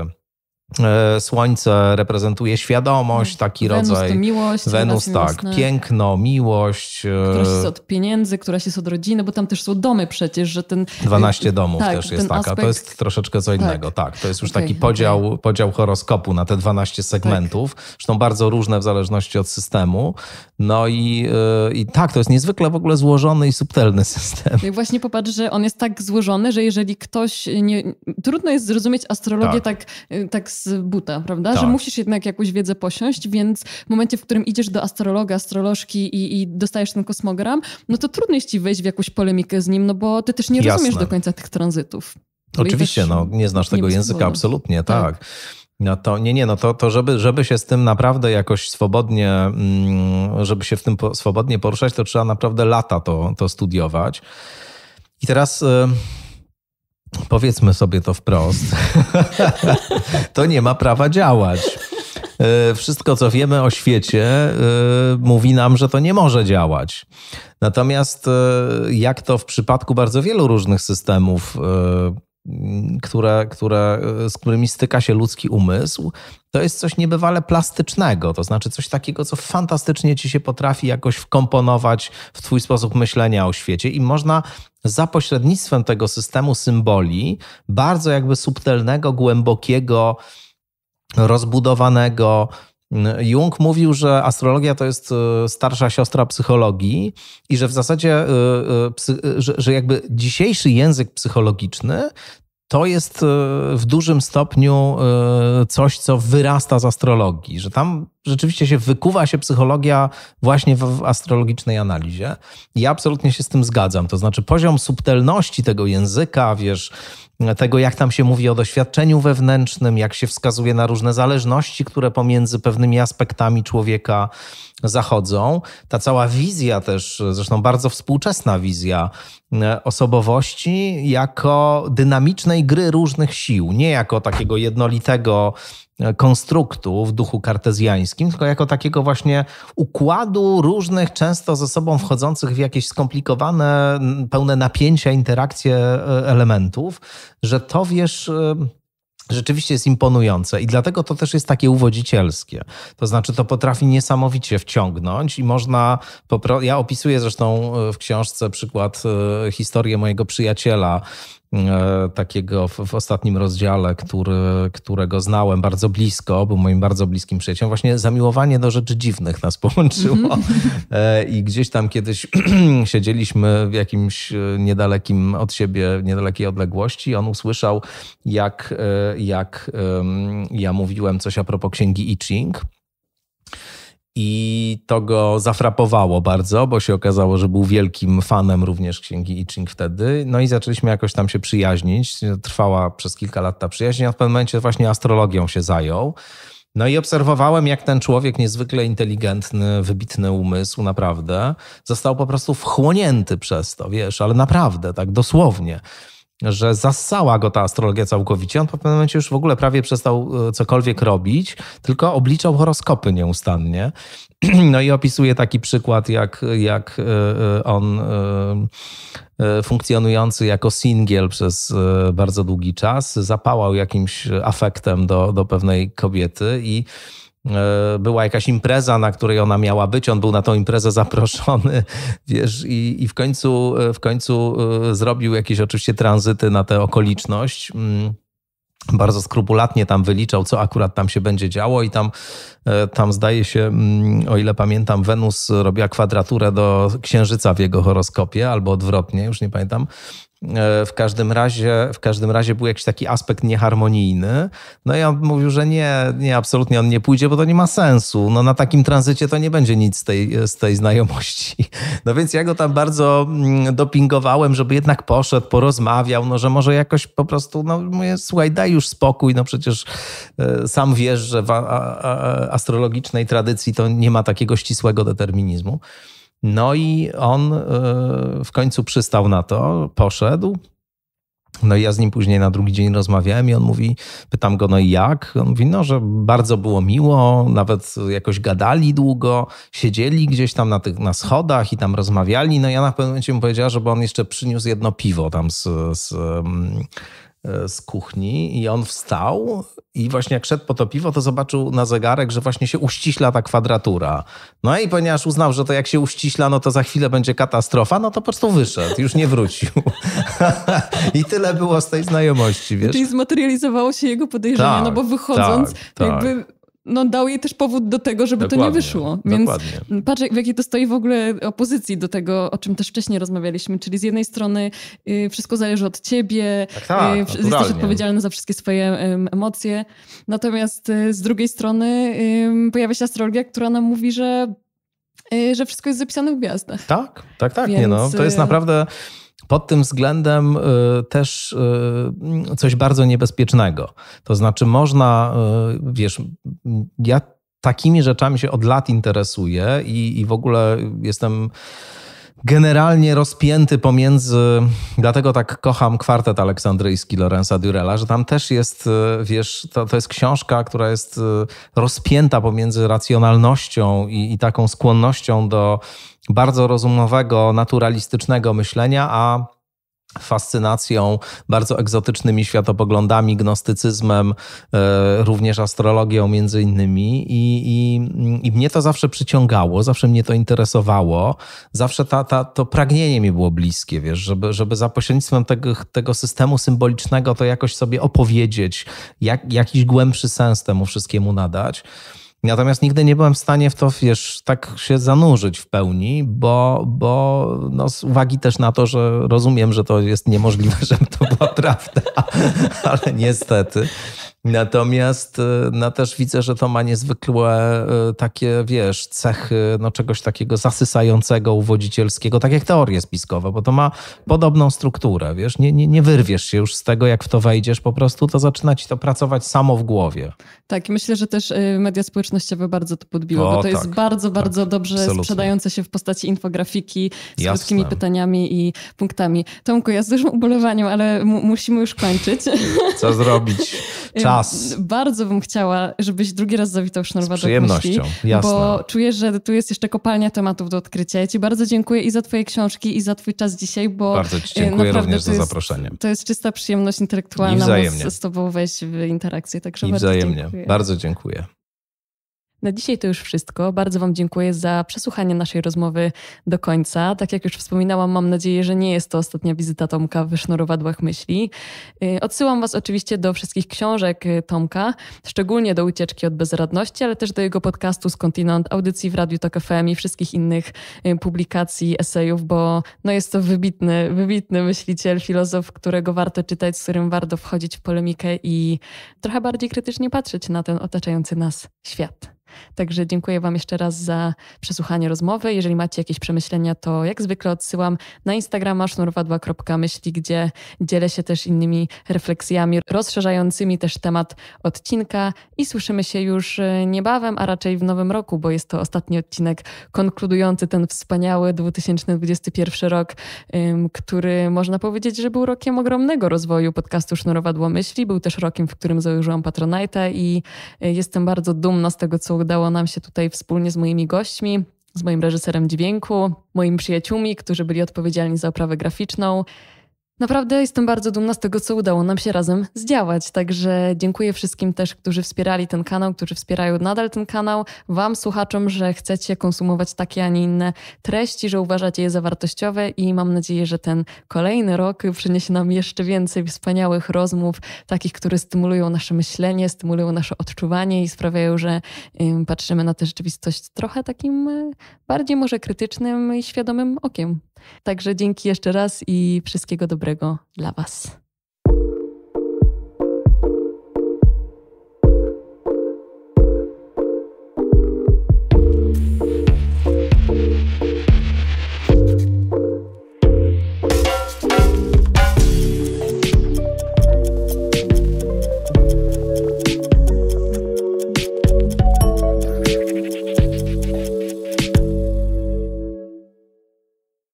E, słońce reprezentuje świadomość, no, taki Wenus rodzaj. To miłość, Wenus, tak. Miłosne. Piękno, miłość. E, któraś jest od pieniędzy, któraś jest od rodziny, bo tam też są domy przecież, że ten. 12 domów tak, też jest taka. Aspekt... To jest troszeczkę co innego, tak. tak to jest już okay, taki podział, okay. podział horoskopu na te 12 tak. segmentów. Tak. Zresztą bardzo różne w zależności od systemu. No i, e, i tak, to jest niezwykle w ogóle złożony i subtelny system. No I właśnie popatrz, że on jest tak złożony, że jeżeli ktoś nie. Trudno jest zrozumieć astrologię tak, tak, tak z buta, prawda? Tak. Że musisz jednak jakąś wiedzę posiąść, więc w momencie, w którym idziesz do astrologa, astrolożki i, i dostajesz ten kosmogram, no to trudno jest ci wejść w jakąś polemikę z nim, no bo ty też nie Jasne. rozumiesz do końca tych tranzytów. No Oczywiście, no nie znasz tego nie języka, absolutnie, tak. tak. No to nie, nie, no to, to żeby, żeby się z tym naprawdę jakoś swobodnie, mm, żeby się w tym swobodnie poruszać, to trzeba naprawdę lata to, to studiować. I teraz y, powiedzmy sobie to wprost, to nie ma prawa działać. E, wszystko, co wiemy o świecie, e, mówi nam, że to nie może działać. Natomiast, e, jak to w przypadku bardzo wielu różnych systemów, które, które, z którymi styka się ludzki umysł, to jest coś niebywale plastycznego, to znaczy coś takiego, co fantastycznie ci się potrafi jakoś wkomponować w twój sposób myślenia o świecie i można za pośrednictwem tego systemu symboli, bardzo jakby subtelnego, głębokiego, rozbudowanego, mm, Jung mówił, że astrologia to jest y, starsza siostra psychologii i że w zasadzie, y, y, że jakby dzisiejszy język psychologiczny to jest e, w dużym stopniu e, coś, co wyrasta z astrologii, że tam rzeczywiście się wykuwa się psychologia właśnie w astrologicznej analizie. Ja absolutnie się z tym zgadzam. To znaczy poziom subtelności tego języka, wiesz, tego jak tam się mówi o doświadczeniu wewnętrznym, jak się wskazuje na różne zależności, które pomiędzy pewnymi aspektami człowieka zachodzą. Ta cała wizja też, zresztą bardzo współczesna wizja e, osobowości jako dynamicznej gry różnych sił, nie jako takiego jednolitego e, konstruktu w duchu kartezjańskim, tylko jako takiego właśnie układu różnych, często ze sobą wchodzących w jakieś skomplikowane, pełne napięcia, interakcje e, elementów, że to wiesz, rzeczywiście jest imponujące i dlatego to też jest takie uwodzicielskie. To znaczy, to potrafi niesamowicie wciągnąć i można. Ja opisuję zresztą e, w książce przykład e, historię mojego przyjaciela, E, takiego w, w, ostatnim rozdziale, który, którego znałem bardzo blisko, był moim bardzo bliskim przyjacielem. Właśnie zamiłowanie do rzeczy dziwnych nas połączyło. Mhm. E, I gdzieś tam kiedyś siedzieliśmy w jakimś e, niedalekim od siebie, niedalekiej odległości. On usłyszał, jak, jak ja mówiłem coś a propos księgi I Ching i to go zafrapowało bardzo, bo się okazało, że był wielkim fanem również księgi I Ching wtedy. No i zaczęliśmy jakoś tam się przyjaźnić. Trwała przez kilka lat ta przyjaźń, a w pewnym momencie właśnie astrologią się zajął. No i obserwowałem, jak ten człowiek, niezwykle inteligentny, wybitny umysł, naprawdę, został po prostu wchłonięty przez to, wiesz, ale naprawdę, tak dosłownie że zassała go ta astrologia całkowicie. On po pewnym momencie już w ogóle prawie przestał e, cokolwiek robić, tylko obliczał horoskopy nieustannie. No i opisuje taki przykład, jak, jak e, e, on funkcjonujący jako singiel przez bardzo długi czas zapałał jakimś afektem do, do pewnej kobiety i E, była jakaś impreza, na której ona miała być, on był na tą imprezę zaproszony, wiesz, i, i w, końcu, e, w końcu e, zrobił jakieś oczywiście tranzyty na tę okoliczność mm, bardzo skrupulatnie tam wyliczał, co akurat tam się będzie działo i tam, tam zdaje się, mm, o ile pamiętam, Wenus robiła kwadraturę do Księżyca w jego horoskopie, albo odwrotnie, już nie pamiętam. E, w każdym razie, w każdym razie był jakiś taki aspekt nieharmonijny. No i on mówił, że nie, nie, absolutnie on nie pójdzie, bo to nie ma sensu. No na takim tranzycie to nie będzie nic z tej, z tej znajomości. No więc ja go tam bardzo mm, dopingowałem, żeby jednak poszedł, porozmawiał, no że może jakoś po prostu, no mówię, słuchaj, daj już spokój, no przecież e, sam wiesz, że w astrologicznej tradycji to nie ma takiego ścisłego determinizmu. No i on e, w końcu przystał na to, poszedł. No i ja z nim później na drugi dzień rozmawiałem i on mówi, pytam go, no i jak? On mówi, no, że bardzo było miło, nawet jakoś gadali długo, siedzieli gdzieś tam na tych na schodach i tam rozmawiali. No ja na pewno momencie mu powiedziała, żeby on jeszcze przyniósł jedno piwo tam z, z E, z kuchni i on wstał i właśnie jak szedł po to piwo, to zobaczył na zegarek, że właśnie się uściśla ta kwadratura. No i ponieważ uznał, że to jak się uściśla, no to za chwilę będzie katastrofa, no to po prostu wyszedł, już nie wrócił. I tyle było z tej znajomości, wiesz. Czyli zmaterializowało się jego podejrzenie, tak, no bo wychodząc tak, tak. jakby no, dał jej też powód do tego, żeby dokładnie, to nie wyszło. Więc dokładnie. patrz, w jakiej to stoi w ogóle opozycji do tego, o czym też wcześniej rozmawialiśmy, czyli z jednej strony y, wszystko zależy od ciebie, tak, tak, y, jesteś odpowiedzialny za wszystkie swoje y, emocje, natomiast y, z drugiej strony pojawia się astrologia, która nam mówi, że y, że wszystko jest zapisane w gwiazdach. Tak, tak, tak. Więc... Nie no, to jest y, naprawdę pod tym względem y, też y, coś bardzo niebezpiecznego. To znaczy, można, y, wiesz, ja takimi rzeczami się od lat interesuję i, i w ogóle jestem generalnie rozpięty pomiędzy, dlatego tak kocham kwartet aleksandryjski Lorenza Durella, że tam też jest, wiesz, to, to jest książka, która jest rozpięta pomiędzy racjonalnością i, i taką skłonnością do bardzo rozumowego, naturalistycznego myślenia, a fascynacją bardzo egzotycznymi światopoglądami, gnostycyzmem, e, również astrologią między innymi I, i, i mnie to zawsze przyciągało, zawsze mnie to interesowało, zawsze ta, ta, to pragnienie mi było bliskie, wiesz, żeby, żeby za pośrednictwem tego, tego systemu symbolicznego to jakoś sobie opowiedzieć, jak, jakiś głębszy sens temu wszystkiemu nadać. Natomiast nigdy nie byłem w stanie w to, wiesz, tak się zanurzyć w pełni, bo, bo no, z uwagi też na to, że rozumiem, że to jest niemożliwe, żeby to była prawda, ale niestety Natomiast e, no, też widzę, że to ma niezwykłe e, takie, wiesz, cechy no, czegoś takiego zasysającego, uwodzicielskiego, tak jak teorie spiskowe, bo to ma podobną strukturę, wiesz, nie, nie, nie wyrwiesz się już z tego, jak w to wejdziesz, po prostu to zaczyna ci to pracować samo w głowie. Tak, i myślę, że też e, media społecznościowe bardzo to podbiło, o, bo to tak, jest bardzo, bardzo tak, dobrze absolutnie. sprzedające się w postaci infografiki z Jasne. krótkimi pytaniami i punktami. Tomku, ja z dużym ubolewaniem, ale musimy już kończyć. Co zrobić? Czas bardzo bym chciała, żebyś drugi raz zawitał Sznurwa Z przyjemnością, do myśli, jasne. Bo czuję, że tu jest jeszcze kopalnia tematów do odkrycia. Ja ci bardzo dziękuję i za twoje książki, i za twój czas dzisiaj, bo... Bardzo ci e, dziękuję również za zaproszenie. to jest czysta przyjemność intelektualna z, z tobą wejść w interakcję. Także I wzajemnie. dziękuję. Bardzo dziękuję. Na dzisiaj to już wszystko. Bardzo Wam dziękuję za przesłuchanie naszej rozmowy do końca. Tak jak już wspominałam, mam nadzieję, że nie jest to ostatnia wizyta Tomka w sznurowadłach myśli. Y, odsyłam Was oczywiście do wszystkich książek y, Tomka, szczególnie do Ucieczki od bezradności, ale też do jego podcastu Skądinąd, audycji w Radiu Tok FM i wszystkich innych y, publikacji, esejów, bo no jest to wybitny, wybitny myśliciel, filozof, którego warto czytać, z którym warto wchodzić w polemikę i trochę bardziej krytycznie patrzeć na ten otaczający nas świat. Także dziękuję Wam jeszcze raz za przesłuchanie rozmowy. Jeżeli macie jakieś przemyślenia, to jak zwykle odsyłam na Instagrama sznurwadła.myśli, gdzie dzielę się też innymi refleksjami rozszerzającymi też temat odcinka i słyszymy się już e, niebawem, a raczej w nowym roku, bo jest to ostatni odcinek konkludujący ten wspaniały 2021 rok, który można powiedzieć, że był rokiem ogromnego rozwoju podcastu Sznurowadło Myśli. Był też rokiem, w którym założyłam Patronite i e, jestem bardzo dumna z tego, co udało nam się tutaj wspólnie z moimi gośćmi, z moim reżyserem dźwięku, moimi przyjaciółmi, którzy byli odpowiedzialni za oprawę graficzną, Naprawdę jestem bardzo dumna z tego, co udało nam się razem zdziałać. Także dziękuję wszystkim też, którzy wspierali ten kanał, którzy wspierają nadal ten kanał. Wam, słuchaczom, że chcecie konsumować takie, a nie inne treści, że uważacie je za wartościowe i mam nadzieję, że ten kolejny rok przyniesie nam jeszcze więcej wspaniałych rozmów, takich, które stymulują nasze myślenie, stymulują nasze odczuwanie i sprawiają, że patrzymy na tę rzeczywistość trochę takim e, bardziej może krytycznym i świadomym okiem. Także dzięki jeszcze raz i wszystkiego dobrego dla Was.